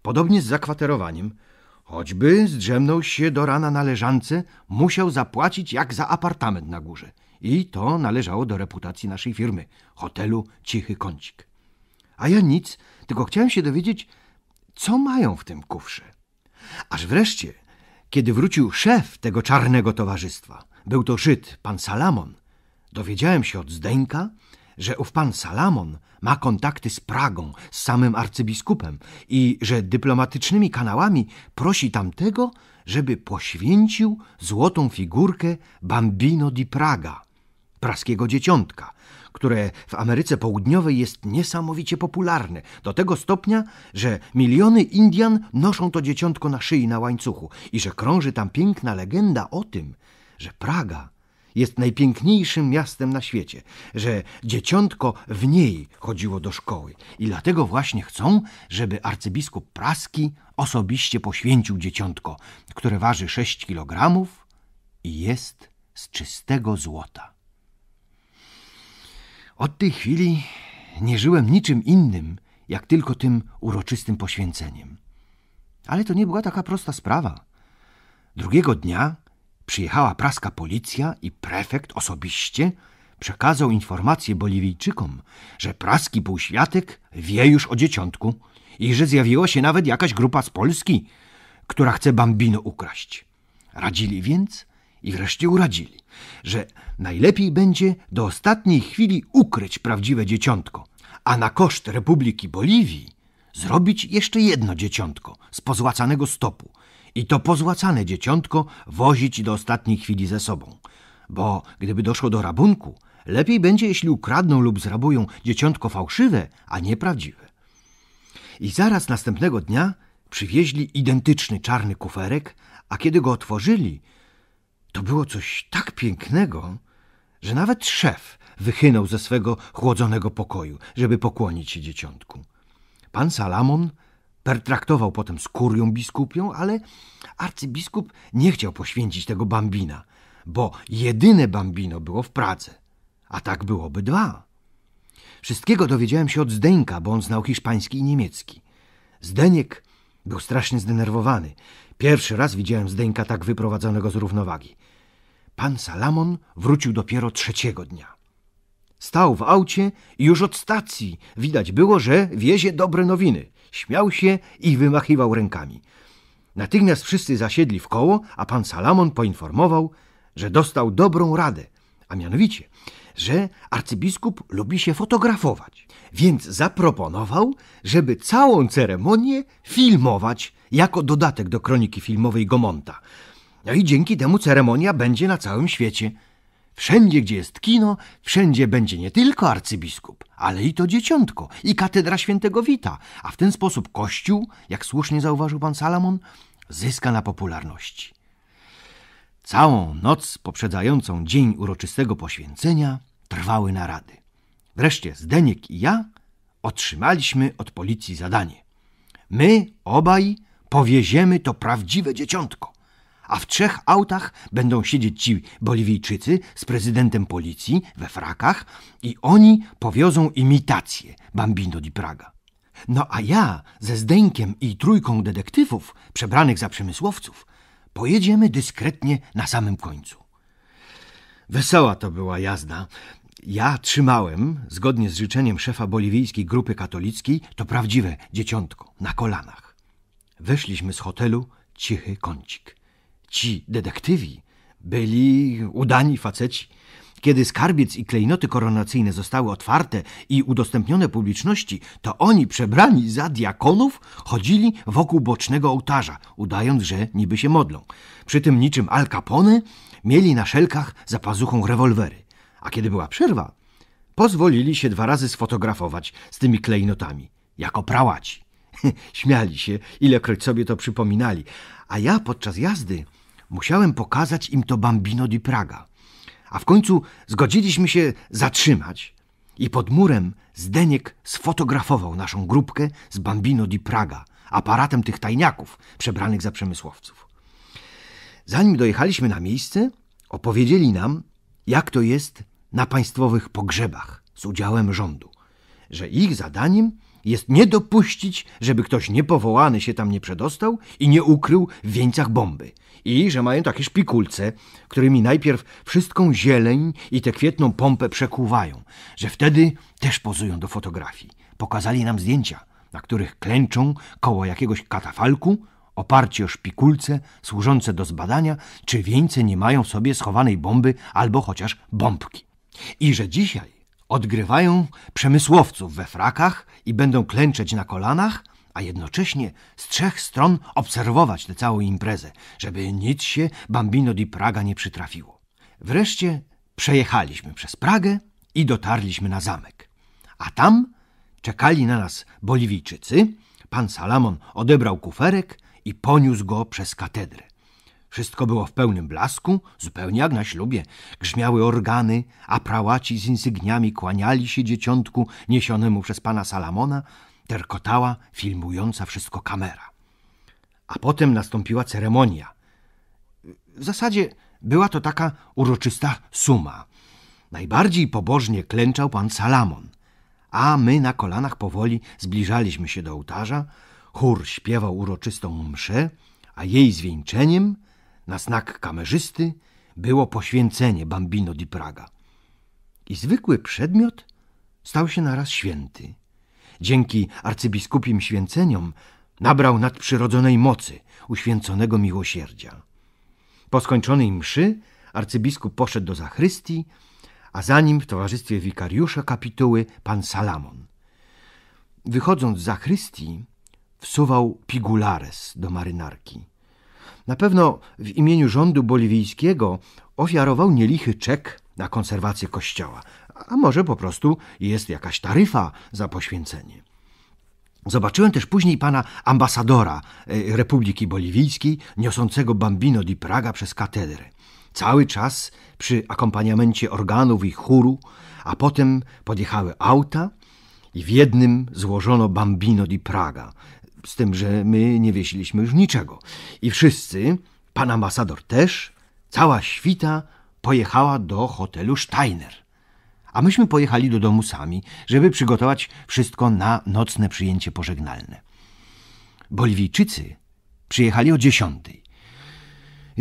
Podobnie z zakwaterowaniem, choćby zdrzemnął się do rana na leżance, musiał zapłacić jak za apartament na górze. I to należało do reputacji naszej firmy, hotelu Cichy Kącik. A ja nic, tylko chciałem się dowiedzieć, co mają w tym kufrze. Aż wreszcie, kiedy wrócił szef tego czarnego towarzystwa, był to Żyd, pan Salamon, dowiedziałem się od Zdeńka, że ów pan Salamon ma kontakty z Pragą, z samym arcybiskupem i że dyplomatycznymi kanałami prosi tamtego, żeby poświęcił złotą figurkę Bambino di Praga, praskiego dzieciątka, które w Ameryce Południowej jest niesamowicie popularne, do tego stopnia, że miliony Indian noszą to dzieciątko na szyi na łańcuchu i że krąży tam piękna legenda o tym, że Praga jest najpiękniejszym miastem na świecie, że dzieciątko w niej chodziło do szkoły i dlatego właśnie chcą, żeby arcybiskup praski osobiście poświęcił dzieciątko, które waży 6 kilogramów i jest z czystego złota. Od tej chwili nie żyłem niczym innym, jak tylko tym uroczystym poświęceniem. Ale to nie była taka prosta sprawa. Drugiego dnia przyjechała praska policja i prefekt osobiście przekazał informację Boliwijczykom, że praski półświatek wie już o dzieciątku i że zjawiła się nawet jakaś grupa z Polski, która chce bambino ukraść. Radzili więc, i wreszcie uradzili, że najlepiej będzie do ostatniej chwili ukryć prawdziwe dzieciątko, a na koszt Republiki Boliwii zrobić jeszcze jedno dzieciątko z pozłacanego stopu i to pozłacane dzieciątko wozić do ostatniej chwili ze sobą. Bo gdyby doszło do rabunku, lepiej będzie, jeśli ukradną lub zrabują dzieciątko fałszywe, a nie prawdziwe. I zaraz następnego dnia przywieźli identyczny czarny kuferek, a kiedy go otworzyli, to było coś tak pięknego, że nawet szef wychynął ze swego chłodzonego pokoju, żeby pokłonić się dzieciątku. Pan Salamon pertraktował potem z kurią biskupią, ale arcybiskup nie chciał poświęcić tego bambina, bo jedyne bambino było w Pradze, a tak byłoby dwa. Wszystkiego dowiedziałem się od Zdeńka, bo on znał hiszpański i niemiecki. Zdeniek był strasznie zdenerwowany. Pierwszy raz widziałem Zdeńka tak wyprowadzonego z równowagi. Pan Salamon wrócił dopiero trzeciego dnia. Stał w aucie i już od stacji widać było, że wiezie dobre nowiny. Śmiał się i wymachiwał rękami. Natychmiast wszyscy zasiedli w koło, a pan Salamon poinformował, że dostał dobrą radę, a mianowicie – że arcybiskup lubi się fotografować, więc zaproponował, żeby całą ceremonię filmować jako dodatek do kroniki filmowej Gomonta. No i dzięki temu ceremonia będzie na całym świecie. Wszędzie, gdzie jest kino, wszędzie będzie nie tylko arcybiskup, ale i to dzieciątko, i katedra świętego Wita, a w ten sposób Kościół, jak słusznie zauważył pan Salomon, zyska na popularności. Całą noc poprzedzającą dzień uroczystego poświęcenia trwały narady. Wreszcie Zdeniek i ja otrzymaliśmy od policji zadanie. My obaj powieziemy to prawdziwe dzieciątko, a w trzech autach będą siedzieć ci Boliwijczycy z prezydentem policji we frakach i oni powiozą imitację Bambino di Praga. No a ja ze Zdeńkiem i trójką detektywów przebranych za przemysłowców pojedziemy dyskretnie na samym końcu. Wesoła to była jazda, ja trzymałem, zgodnie z życzeniem szefa boliwijskiej grupy katolickiej, to prawdziwe dzieciątko na kolanach. Weszliśmy z hotelu cichy kącik. Ci detektywi byli udani faceci. Kiedy skarbiec i klejnoty koronacyjne zostały otwarte i udostępnione publiczności, to oni, przebrani za diakonów, chodzili wokół bocznego ołtarza, udając, że niby się modlą. Przy tym niczym Al Capone mieli na szelkach za pazuchą rewolwery. A kiedy była przerwa, pozwolili się dwa razy sfotografować z tymi klejnotami, jako prałaci. (laughs) Śmiali się, ilekroć sobie to przypominali. A ja podczas jazdy musiałem pokazać im to Bambino di Praga. A w końcu zgodziliśmy się zatrzymać i pod murem Zdeniek sfotografował naszą grupkę z Bambino di Praga aparatem tych tajniaków przebranych za przemysłowców. Zanim dojechaliśmy na miejsce, opowiedzieli nam, jak to jest na państwowych pogrzebach z udziałem rządu, że ich zadaniem jest nie dopuścić, żeby ktoś niepowołany się tam nie przedostał i nie ukrył w wieńcach bomby. I że mają takie szpikulce, którymi najpierw wszystką zieleń i tę kwietną pompę przekuwają, że wtedy też pozują do fotografii. Pokazali nam zdjęcia, na których klęczą koło jakiegoś katafalku, oparci o szpikulce służące do zbadania, czy wieńce nie mają w sobie schowanej bomby albo chociaż bombki i że dzisiaj odgrywają przemysłowców we frakach i będą klęczeć na kolanach, a jednocześnie z trzech stron obserwować tę całą imprezę, żeby nic się Bambino di Praga nie przytrafiło. Wreszcie przejechaliśmy przez Pragę i dotarliśmy na zamek. A tam czekali na nas Boliwijczycy. Pan Salamon odebrał kuferek i poniósł go przez katedrę. Wszystko było w pełnym blasku, zupełnie jak na ślubie. Grzmiały organy, a prałaci z insygniami kłaniali się dzieciątku niesionemu przez pana Salamona, terkotała filmująca wszystko kamera. A potem nastąpiła ceremonia. W zasadzie była to taka uroczysta suma. Najbardziej pobożnie klęczał pan Salamon, a my na kolanach powoli zbliżaliśmy się do ołtarza. Chór śpiewał uroczystą mszę, a jej zwieńczeniem – na znak kamerzysty było poświęcenie Bambino di Praga. I zwykły przedmiot stał się naraz święty. Dzięki arcybiskupim święceniom nabrał nadprzyrodzonej mocy uświęconego miłosierdzia. Po skończonej mszy arcybiskup poszedł do zachrystii, a za nim w towarzystwie wikariusza kapituły pan Salamon. Wychodząc z zachrystii, wsuwał pigulares do marynarki. Na pewno w imieniu rządu boliwijskiego ofiarował nielichy czek na konserwację kościoła, a może po prostu jest jakaś taryfa za poświęcenie. Zobaczyłem też później pana ambasadora e, Republiki Boliwijskiej, niosącego Bambino di Praga przez katedrę. Cały czas przy akompaniamencie organów i chóru, a potem podjechały auta i w jednym złożono Bambino di Praga z tym, że my nie wiesiliśmy już niczego. I wszyscy, pan ambasador też, cała świta pojechała do hotelu Steiner. A myśmy pojechali do domu sami, żeby przygotować wszystko na nocne przyjęcie pożegnalne. Boliwijczycy przyjechali o dziesiątej.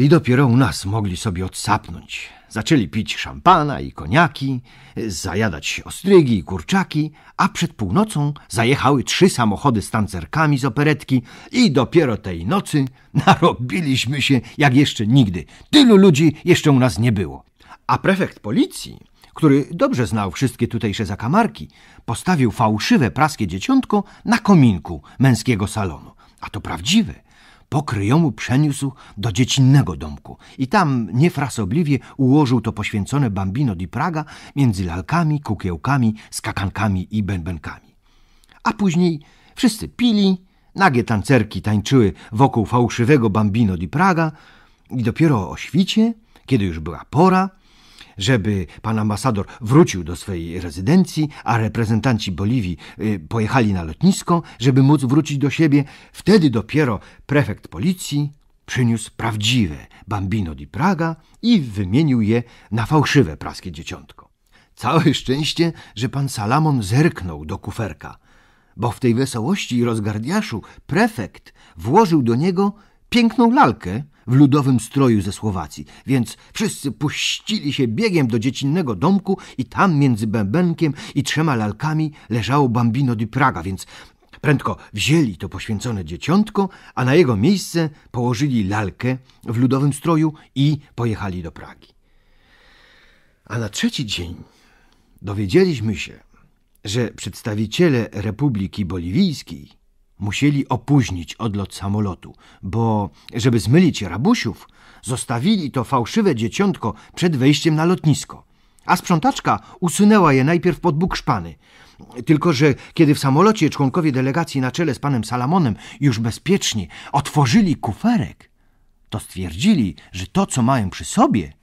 I dopiero u nas mogli sobie odsapnąć. Zaczęli pić szampana i koniaki, zajadać ostrygi i kurczaki, a przed północą zajechały trzy samochody z tancerkami z operetki i dopiero tej nocy (laughs) narobiliśmy się jak jeszcze nigdy. Tylu ludzi jeszcze u nas nie było. A prefekt policji, który dobrze znał wszystkie tutejsze zakamarki, postawił fałszywe praskie dzieciątko na kominku męskiego salonu. A to prawdziwe – pokryjomu przeniósł do dziecinnego domku i tam niefrasobliwie ułożył to poświęcone Bambino di Praga między lalkami, kukiełkami, skakankami i bębenkami. A później wszyscy pili, nagie tancerki tańczyły wokół fałszywego Bambino di Praga i dopiero o świcie, kiedy już była pora, żeby pan ambasador wrócił do swojej rezydencji, a reprezentanci Boliwii y, pojechali na lotnisko, żeby móc wrócić do siebie. Wtedy dopiero prefekt policji przyniósł prawdziwe Bambino di Praga i wymienił je na fałszywe praskie dzieciątko. Całe szczęście, że pan Salamon zerknął do kuferka, bo w tej wesołości i rozgardiaszu prefekt włożył do niego piękną lalkę, w ludowym stroju ze Słowacji, więc wszyscy puścili się biegiem do dziecinnego domku i tam między bębenkiem i trzema lalkami leżało bambino di Praga, więc prędko wzięli to poświęcone dzieciątko, a na jego miejsce położyli lalkę w ludowym stroju i pojechali do Pragi. A na trzeci dzień dowiedzieliśmy się, że przedstawiciele Republiki Boliwijskiej Musieli opóźnić odlot samolotu, bo, żeby zmylić rabusiów, zostawili to fałszywe dzieciątko przed wejściem na lotnisko. A sprzątaczka usunęła je najpierw pod bóg szpany. Tylko, że kiedy w samolocie członkowie delegacji na czele z panem Salamonem już bezpiecznie otworzyli kuferek, to stwierdzili, że to, co mają przy sobie,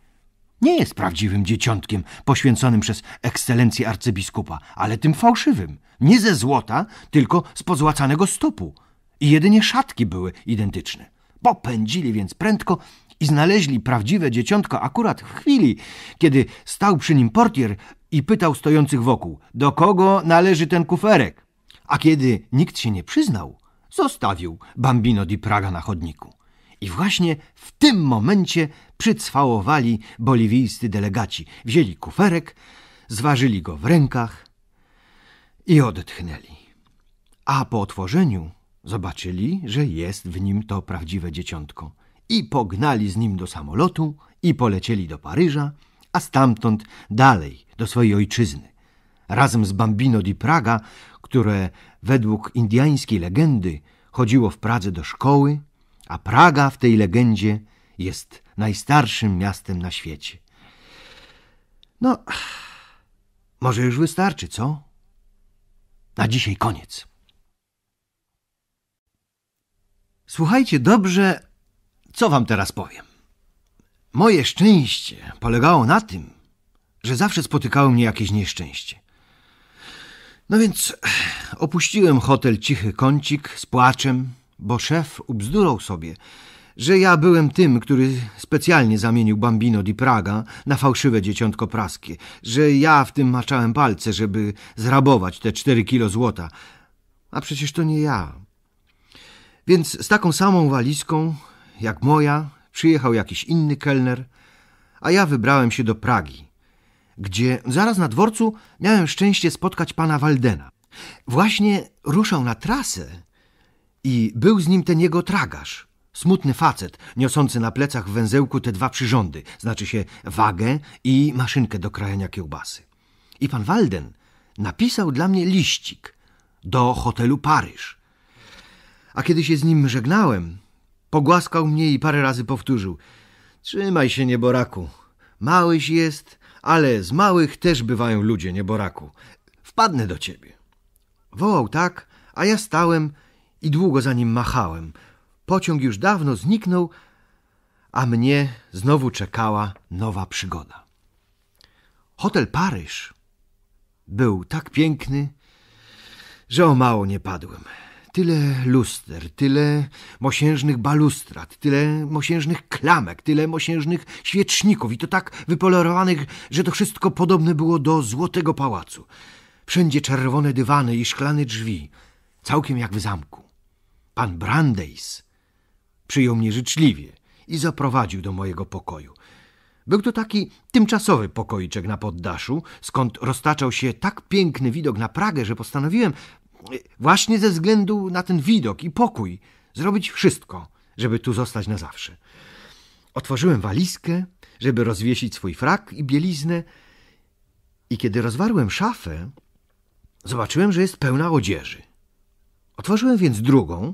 nie jest prawdziwym dzieciątkiem poświęconym przez ekscelencję arcybiskupa, ale tym fałszywym. Nie ze złota, tylko z pozłacanego stopu. I jedynie szatki były identyczne. Popędzili więc prędko i znaleźli prawdziwe dzieciątko akurat w chwili, kiedy stał przy nim portier i pytał stojących wokół, do kogo należy ten kuferek. A kiedy nikt się nie przyznał, zostawił Bambino di Praga na chodniku. I właśnie w tym momencie przycwałowali boliwijscy delegaci. Wzięli kuferek, zważyli go w rękach i odetchnęli. A po otworzeniu zobaczyli, że jest w nim to prawdziwe dzieciątko. I pognali z nim do samolotu i polecieli do Paryża, a stamtąd dalej do swojej ojczyzny. Razem z Bambino di Praga, które według indyjskiej legendy chodziło w Pradze do szkoły, a Praga w tej legendzie jest najstarszym miastem na świecie. No, może już wystarczy, co? Na dzisiaj koniec. Słuchajcie dobrze, co wam teraz powiem. Moje szczęście polegało na tym, że zawsze spotykało mnie jakieś nieszczęście. No więc opuściłem hotel Cichy Kącik z płaczem, bo szef ubzdurał sobie, że ja byłem tym, który specjalnie zamienił Bambino di Praga na fałszywe dzieciątko praskie, że ja w tym maczałem palce, żeby zrabować te cztery kilo złota. A przecież to nie ja. Więc z taką samą walizką, jak moja, przyjechał jakiś inny kelner, a ja wybrałem się do Pragi, gdzie zaraz na dworcu miałem szczęście spotkać pana Waldena. Właśnie ruszał na trasę, i był z nim ten jego tragarz. Smutny facet, niosący na plecach w węzełku te dwa przyrządy, znaczy się wagę i maszynkę do krajania kiełbasy. I pan Walden napisał dla mnie liścik do hotelu Paryż. A kiedy się z nim żegnałem, pogłaskał mnie i parę razy powtórzył: Trzymaj się, nieboraku. Małyś jest, ale z małych też bywają ludzie, nieboraku. Wpadnę do ciebie. Wołał tak, a ja stałem i długo za nim machałem. Pociąg już dawno zniknął, a mnie znowu czekała nowa przygoda. Hotel Paryż był tak piękny, że o mało nie padłem. Tyle luster, tyle mosiężnych balustrad, tyle mosiężnych klamek, tyle mosiężnych świeczników i to tak wypolerowanych, że to wszystko podobne było do złotego pałacu. Wszędzie czerwone dywany i szklane drzwi, całkiem jak w zamku. Pan Brandeis przyjął mnie życzliwie i zaprowadził do mojego pokoju. Był to taki tymczasowy pokoiczek na poddaszu, skąd roztaczał się tak piękny widok na Pragę, że postanowiłem e, właśnie ze względu na ten widok i pokój zrobić wszystko, żeby tu zostać na zawsze. Otworzyłem walizkę, żeby rozwiesić swój frak i bieliznę i kiedy rozwarłem szafę, zobaczyłem, że jest pełna odzieży. Otworzyłem więc drugą,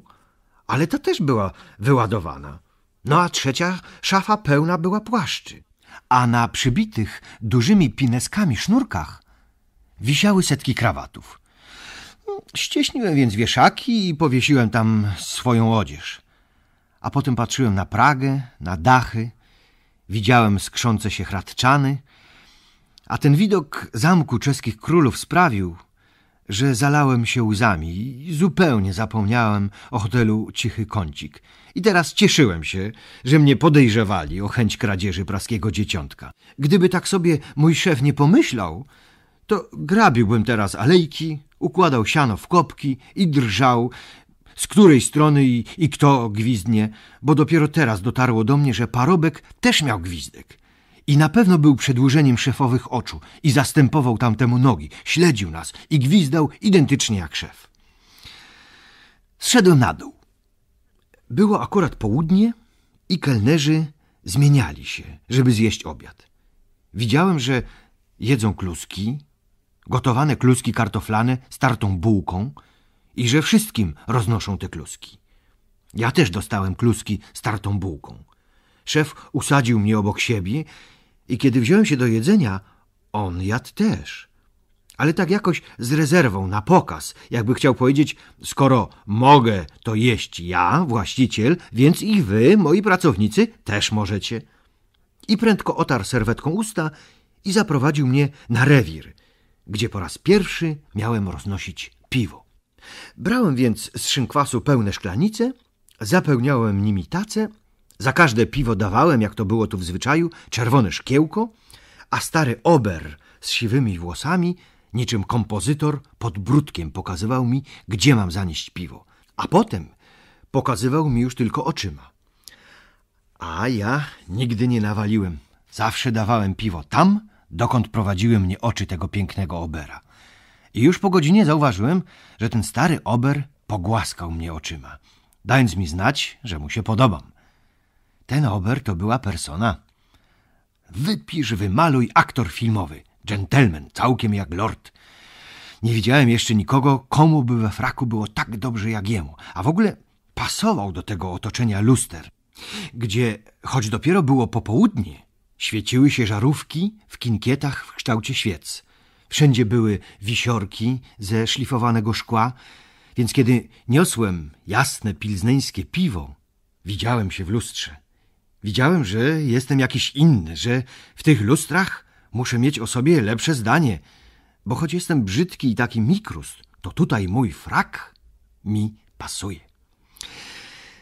ale ta też była wyładowana. No a trzecia szafa pełna była płaszczy. A na przybitych dużymi pineskami sznurkach wisiały setki krawatów. Ścieśniłem więc wieszaki i powiesiłem tam swoją odzież. A potem patrzyłem na Pragę, na dachy, widziałem skrzące się hradczany, a ten widok zamku czeskich królów sprawił, że zalałem się łzami i zupełnie zapomniałem o hotelu Cichy Kącik. I teraz cieszyłem się, że mnie podejrzewali o chęć kradzieży praskiego dzieciątka. Gdyby tak sobie mój szef nie pomyślał, to grabiłbym teraz alejki, układał siano w kopki i drżał, z której strony i, i kto gwizdnie, bo dopiero teraz dotarło do mnie, że parobek też miał gwizdek. I na pewno był przedłużeniem szefowych oczu i zastępował tamtemu nogi, śledził nas i gwizdał identycznie jak szef. Zszedł na dół. Było akurat południe i kelnerzy zmieniali się, żeby zjeść obiad. Widziałem, że jedzą kluski, gotowane kluski kartoflane z tartą bułką i że wszystkim roznoszą te kluski. Ja też dostałem kluski z tartą bułką. Szef usadził mnie obok siebie i kiedy wziąłem się do jedzenia, on jadł też. Ale tak jakoś z rezerwą, na pokaz, jakby chciał powiedzieć, skoro mogę to jeść ja, właściciel, więc i wy, moi pracownicy, też możecie. I prędko otarł serwetką usta i zaprowadził mnie na rewir, gdzie po raz pierwszy miałem roznosić piwo. Brałem więc z szynkwasu pełne szklanice, zapełniałem nimi tace za każde piwo dawałem, jak to było tu w zwyczaju, czerwone szkiełko, a stary ober z siwymi włosami, niczym kompozytor, pod brudkiem pokazywał mi, gdzie mam zanieść piwo. A potem pokazywał mi już tylko oczyma. A ja nigdy nie nawaliłem. Zawsze dawałem piwo tam, dokąd prowadziły mnie oczy tego pięknego obera. I już po godzinie zauważyłem, że ten stary ober pogłaskał mnie oczyma, dając mi znać, że mu się podobam. Ten Ober to była persona. Wypisz, wymaluj aktor filmowy, dżentelmen, całkiem jak lord. Nie widziałem jeszcze nikogo, komu by we fraku było tak dobrze jak jemu, a w ogóle pasował do tego otoczenia luster, gdzie, choć dopiero było popołudnie, świeciły się żarówki w kinkietach w kształcie świec. Wszędzie były wisiorki ze szlifowanego szkła, więc kiedy niosłem jasne pilzneńskie piwo, widziałem się w lustrze. Widziałem, że jestem jakiś inny, że w tych lustrach muszę mieć o sobie lepsze zdanie, bo choć jestem brzydki i taki mikrust, to tutaj mój frak mi pasuje.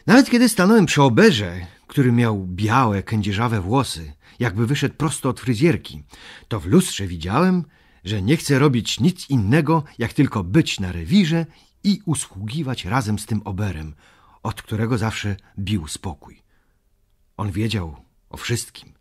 Nawet kiedy stanąłem przy oberze, który miał białe, kędzierzawe włosy, jakby wyszedł prosto od fryzjerki, to w lustrze widziałem, że nie chcę robić nic innego, jak tylko być na rewirze i usługiwać razem z tym oberem, od którego zawsze bił spokój. On wiedział o wszystkim.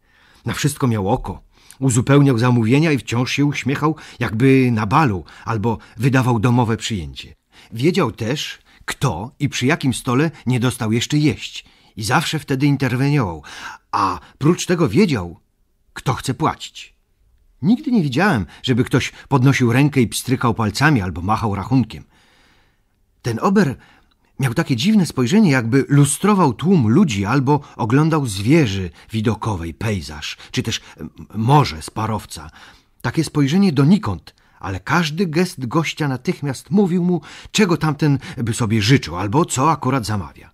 Na wszystko miał oko. Uzupełniał zamówienia i wciąż się uśmiechał, jakby na balu, albo wydawał domowe przyjęcie. Wiedział też, kto i przy jakim stole nie dostał jeszcze jeść i zawsze wtedy interweniował, a prócz tego wiedział, kto chce płacić. Nigdy nie widziałem, żeby ktoś podnosił rękę i pstrykał palcami albo machał rachunkiem. Ten Ober Miał takie dziwne spojrzenie, jakby lustrował tłum ludzi albo oglądał zwierzy widokowej, pejzaż, czy też morze z parowca. Takie spojrzenie donikąd, ale każdy gest gościa natychmiast mówił mu, czego tamten by sobie życzył albo co akurat zamawia.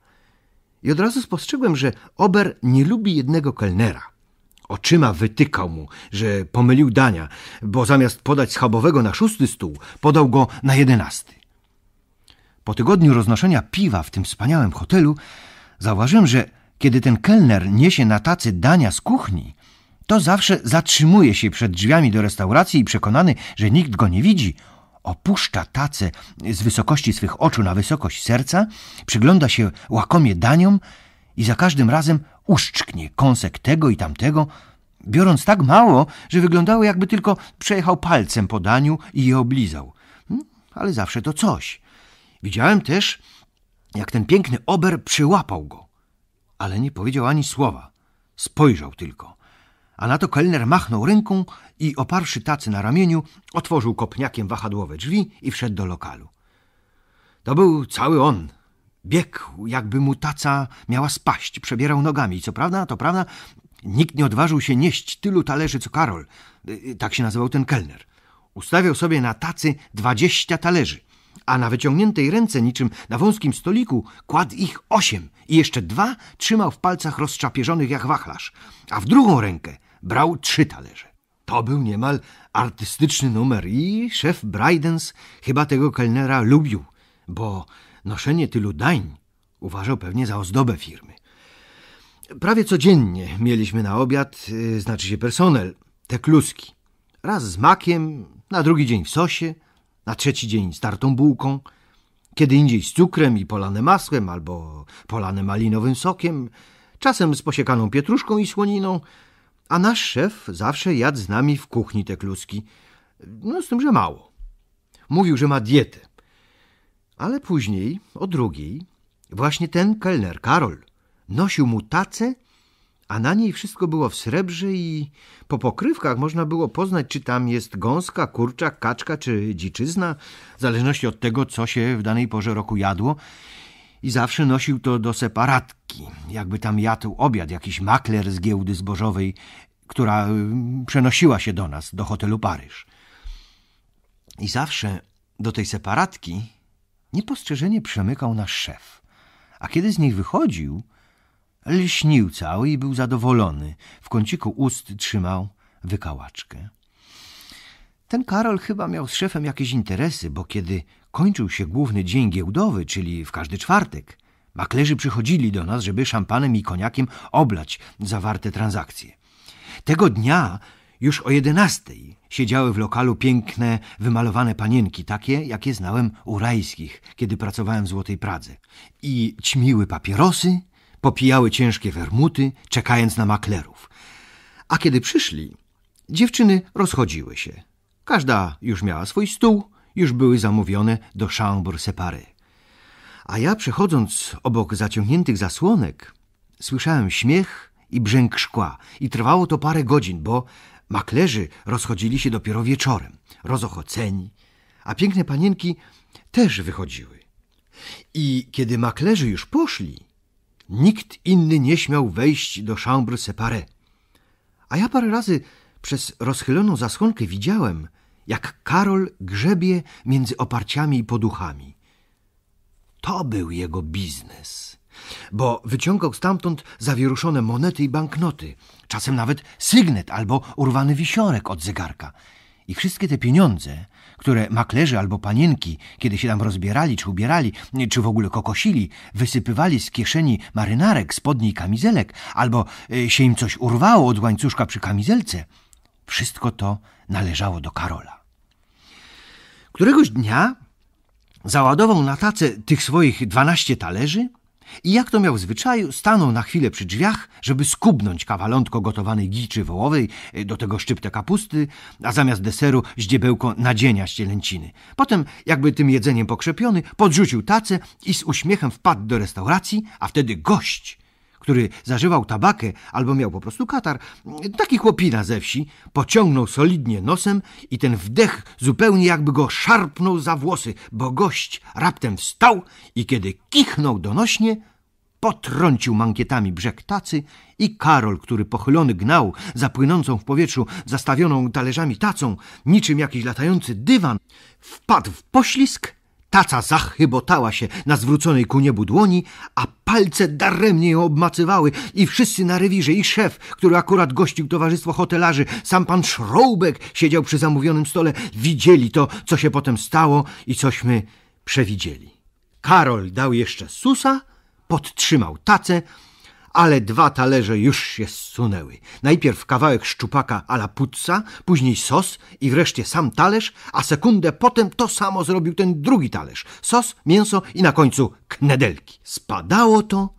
I od razu spostrzegłem, że Ober nie lubi jednego kelnera. Oczyma wytykał mu, że pomylił dania, bo zamiast podać schabowego na szósty stół, podał go na jedenasty. Po tygodniu roznoszenia piwa w tym wspaniałym hotelu zauważyłem, że kiedy ten kelner niesie na tacy dania z kuchni, to zawsze zatrzymuje się przed drzwiami do restauracji i przekonany, że nikt go nie widzi, opuszcza tacę z wysokości swych oczu na wysokość serca, przygląda się łakomie daniom i za każdym razem uszczknie kąsek tego i tamtego, biorąc tak mało, że wyglądało jakby tylko przejechał palcem po daniu i je oblizał. Hmm, ale zawsze to coś. Widziałem też, jak ten piękny ober przyłapał go, ale nie powiedział ani słowa. Spojrzał tylko. A na to kelner machnął ręką i oparszy tacy na ramieniu, otworzył kopniakiem wahadłowe drzwi i wszedł do lokalu. To był cały on. Biegł, jakby mu taca miała spaść, przebierał nogami. I co prawda, to prawda, nikt nie odważył się nieść tylu talerzy co Karol. Y, y, tak się nazywał ten kelner. Ustawiał sobie na tacy dwadzieścia talerzy a na wyciągniętej ręce, niczym na wąskim stoliku, kładł ich osiem i jeszcze dwa trzymał w palcach rozczapieżonych jak wachlarz, a w drugą rękę brał trzy talerze. To był niemal artystyczny numer i szef Braidens chyba tego kelnera lubił, bo noszenie tylu dań uważał pewnie za ozdobę firmy. Prawie codziennie mieliśmy na obiad, y, znaczy się personel, te kluski. Raz z makiem, na drugi dzień w sosie, na trzeci dzień z tartą bułką, kiedy indziej z cukrem i polane masłem albo polane malinowym sokiem, czasem z posiekaną pietruszką i słoniną, a nasz szef zawsze jadł z nami w kuchni te kluski, no z tym, że mało. Mówił, że ma dietę. Ale później, o drugiej, właśnie ten kelner, Karol, nosił mu tacę a na niej wszystko było w srebrze i po pokrywkach można było poznać, czy tam jest gąska, kurczak, kaczka czy dziczyzna, w zależności od tego, co się w danej porze roku jadło. I zawsze nosił to do separatki, jakby tam jadł obiad jakiś makler z giełdy zbożowej, która mm, przenosiła się do nas, do hotelu Paryż. I zawsze do tej separatki niepostrzeżenie przemykał nasz szef. A kiedy z niej wychodził, Lśnił cały i był zadowolony. W kąciku ust trzymał wykałaczkę. Ten Karol chyba miał z szefem jakieś interesy, bo kiedy kończył się główny dzień giełdowy, czyli w każdy czwartek, maklerzy przychodzili do nas, żeby szampanem i koniakiem oblać zawarte transakcje. Tego dnia już o jedenastej siedziały w lokalu piękne, wymalowane panienki, takie, jakie znałem u rajskich, kiedy pracowałem w Złotej Pradze. I ćmiły papierosy Popijały ciężkie wermuty, czekając na maklerów. A kiedy przyszli, dziewczyny rozchodziły się. Każda już miała swój stół, już były zamówione do chambre separée. A ja przechodząc obok zaciągniętych zasłonek, słyszałem śmiech i brzęk szkła i trwało to parę godzin, bo maklerzy rozchodzili się dopiero wieczorem, rozochoceni, a piękne panienki też wychodziły. I kiedy maklerzy już poszli, Nikt inny nie śmiał wejść do chambre séparée. A ja parę razy przez rozchyloną zasłonkę widziałem, jak Karol grzebie między oparciami i poduchami. To był jego biznes, bo wyciągał stamtąd zawieruszone monety i banknoty, czasem nawet sygnet albo urwany wisiorek od zegarka. I wszystkie te pieniądze które maklerzy albo panienki, kiedy się tam rozbierali czy ubierali, czy w ogóle kokosili, wysypywali z kieszeni marynarek, spodni i kamizelek, albo y, się im coś urwało od łańcuszka przy kamizelce, wszystko to należało do Karola. Któregoś dnia załadował na tacę tych swoich dwanaście talerzy – i jak to miał zwyczaju, stanął na chwilę przy drzwiach, żeby skubnąć kawalątko gotowanej giczy wołowej, e, do tego szczyptę kapusty, a zamiast deseru zdziebełko nadzienia ścielęciny. Potem, jakby tym jedzeniem pokrzepiony, podrzucił tacę i z uśmiechem wpadł do restauracji, a wtedy gość który zażywał tabakę albo miał po prostu katar, taki chłopina ze wsi, pociągnął solidnie nosem i ten wdech zupełnie jakby go szarpnął za włosy, bo gość raptem wstał i kiedy kichnął donośnie, potrącił mankietami brzeg tacy i Karol, który pochylony gnał za płynącą w powietrzu zastawioną talerzami tacą, niczym jakiś latający dywan, wpadł w poślizg Taca zachybotała się na zwróconej ku niebu dłoni, a palce daremnie ją obmacywały i wszyscy na rewirze, i szef, który akurat gościł towarzystwo hotelarzy, sam pan Szroubek siedział przy zamówionym stole, widzieli to, co się potem stało i cośmy przewidzieli. Karol dał jeszcze susa, podtrzymał tacę, ale dwa talerze już się zsunęły. Najpierw kawałek szczupaka ala puzza, później sos i wreszcie sam talerz, a sekundę potem to samo zrobił ten drugi talerz. Sos, mięso i na końcu knedelki. Spadało to,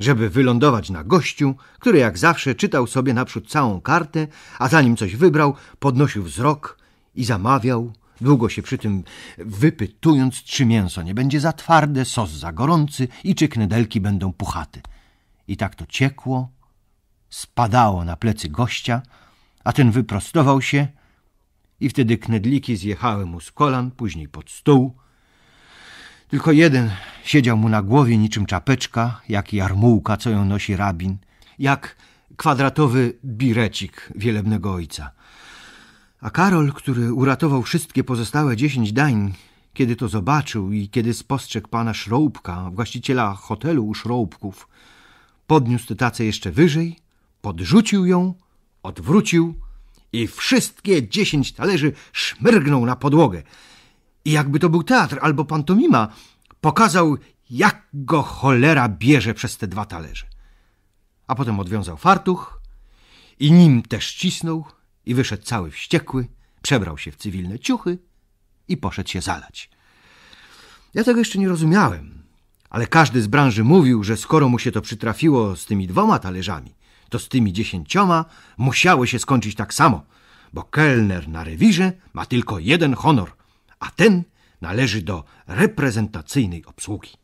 żeby wylądować na gościu, który jak zawsze czytał sobie naprzód całą kartę, a zanim coś wybrał, podnosił wzrok i zamawiał Długo się przy tym wypytując, czy mięso nie będzie za twarde, sos za gorący i czy knedelki będą puchate. I tak to ciekło, spadało na plecy gościa, a ten wyprostował się i wtedy knedliki zjechały mu z kolan, później pod stół. Tylko jeden siedział mu na głowie niczym czapeczka, jak jarmułka, co ją nosi rabin, jak kwadratowy birecik wielebnego ojca. A Karol, który uratował wszystkie pozostałe dziesięć dań, kiedy to zobaczył i kiedy spostrzegł pana Szroubka, właściciela hotelu u Szroubków, Podniósł tacę jeszcze wyżej, podrzucił ją, odwrócił i wszystkie dziesięć talerzy szmyrgnął na podłogę. I jakby to był teatr albo pantomima, pokazał, jak go cholera bierze przez te dwa talerze. A potem odwiązał fartuch i nim też cisnął i wyszedł cały wściekły, przebrał się w cywilne ciuchy i poszedł się zalać. Ja tego jeszcze nie rozumiałem, ale każdy z branży mówił, że skoro mu się to przytrafiło z tymi dwoma talerzami, to z tymi dziesięcioma musiało się skończyć tak samo, bo kelner na rewirze ma tylko jeden honor, a ten należy do reprezentacyjnej obsługi.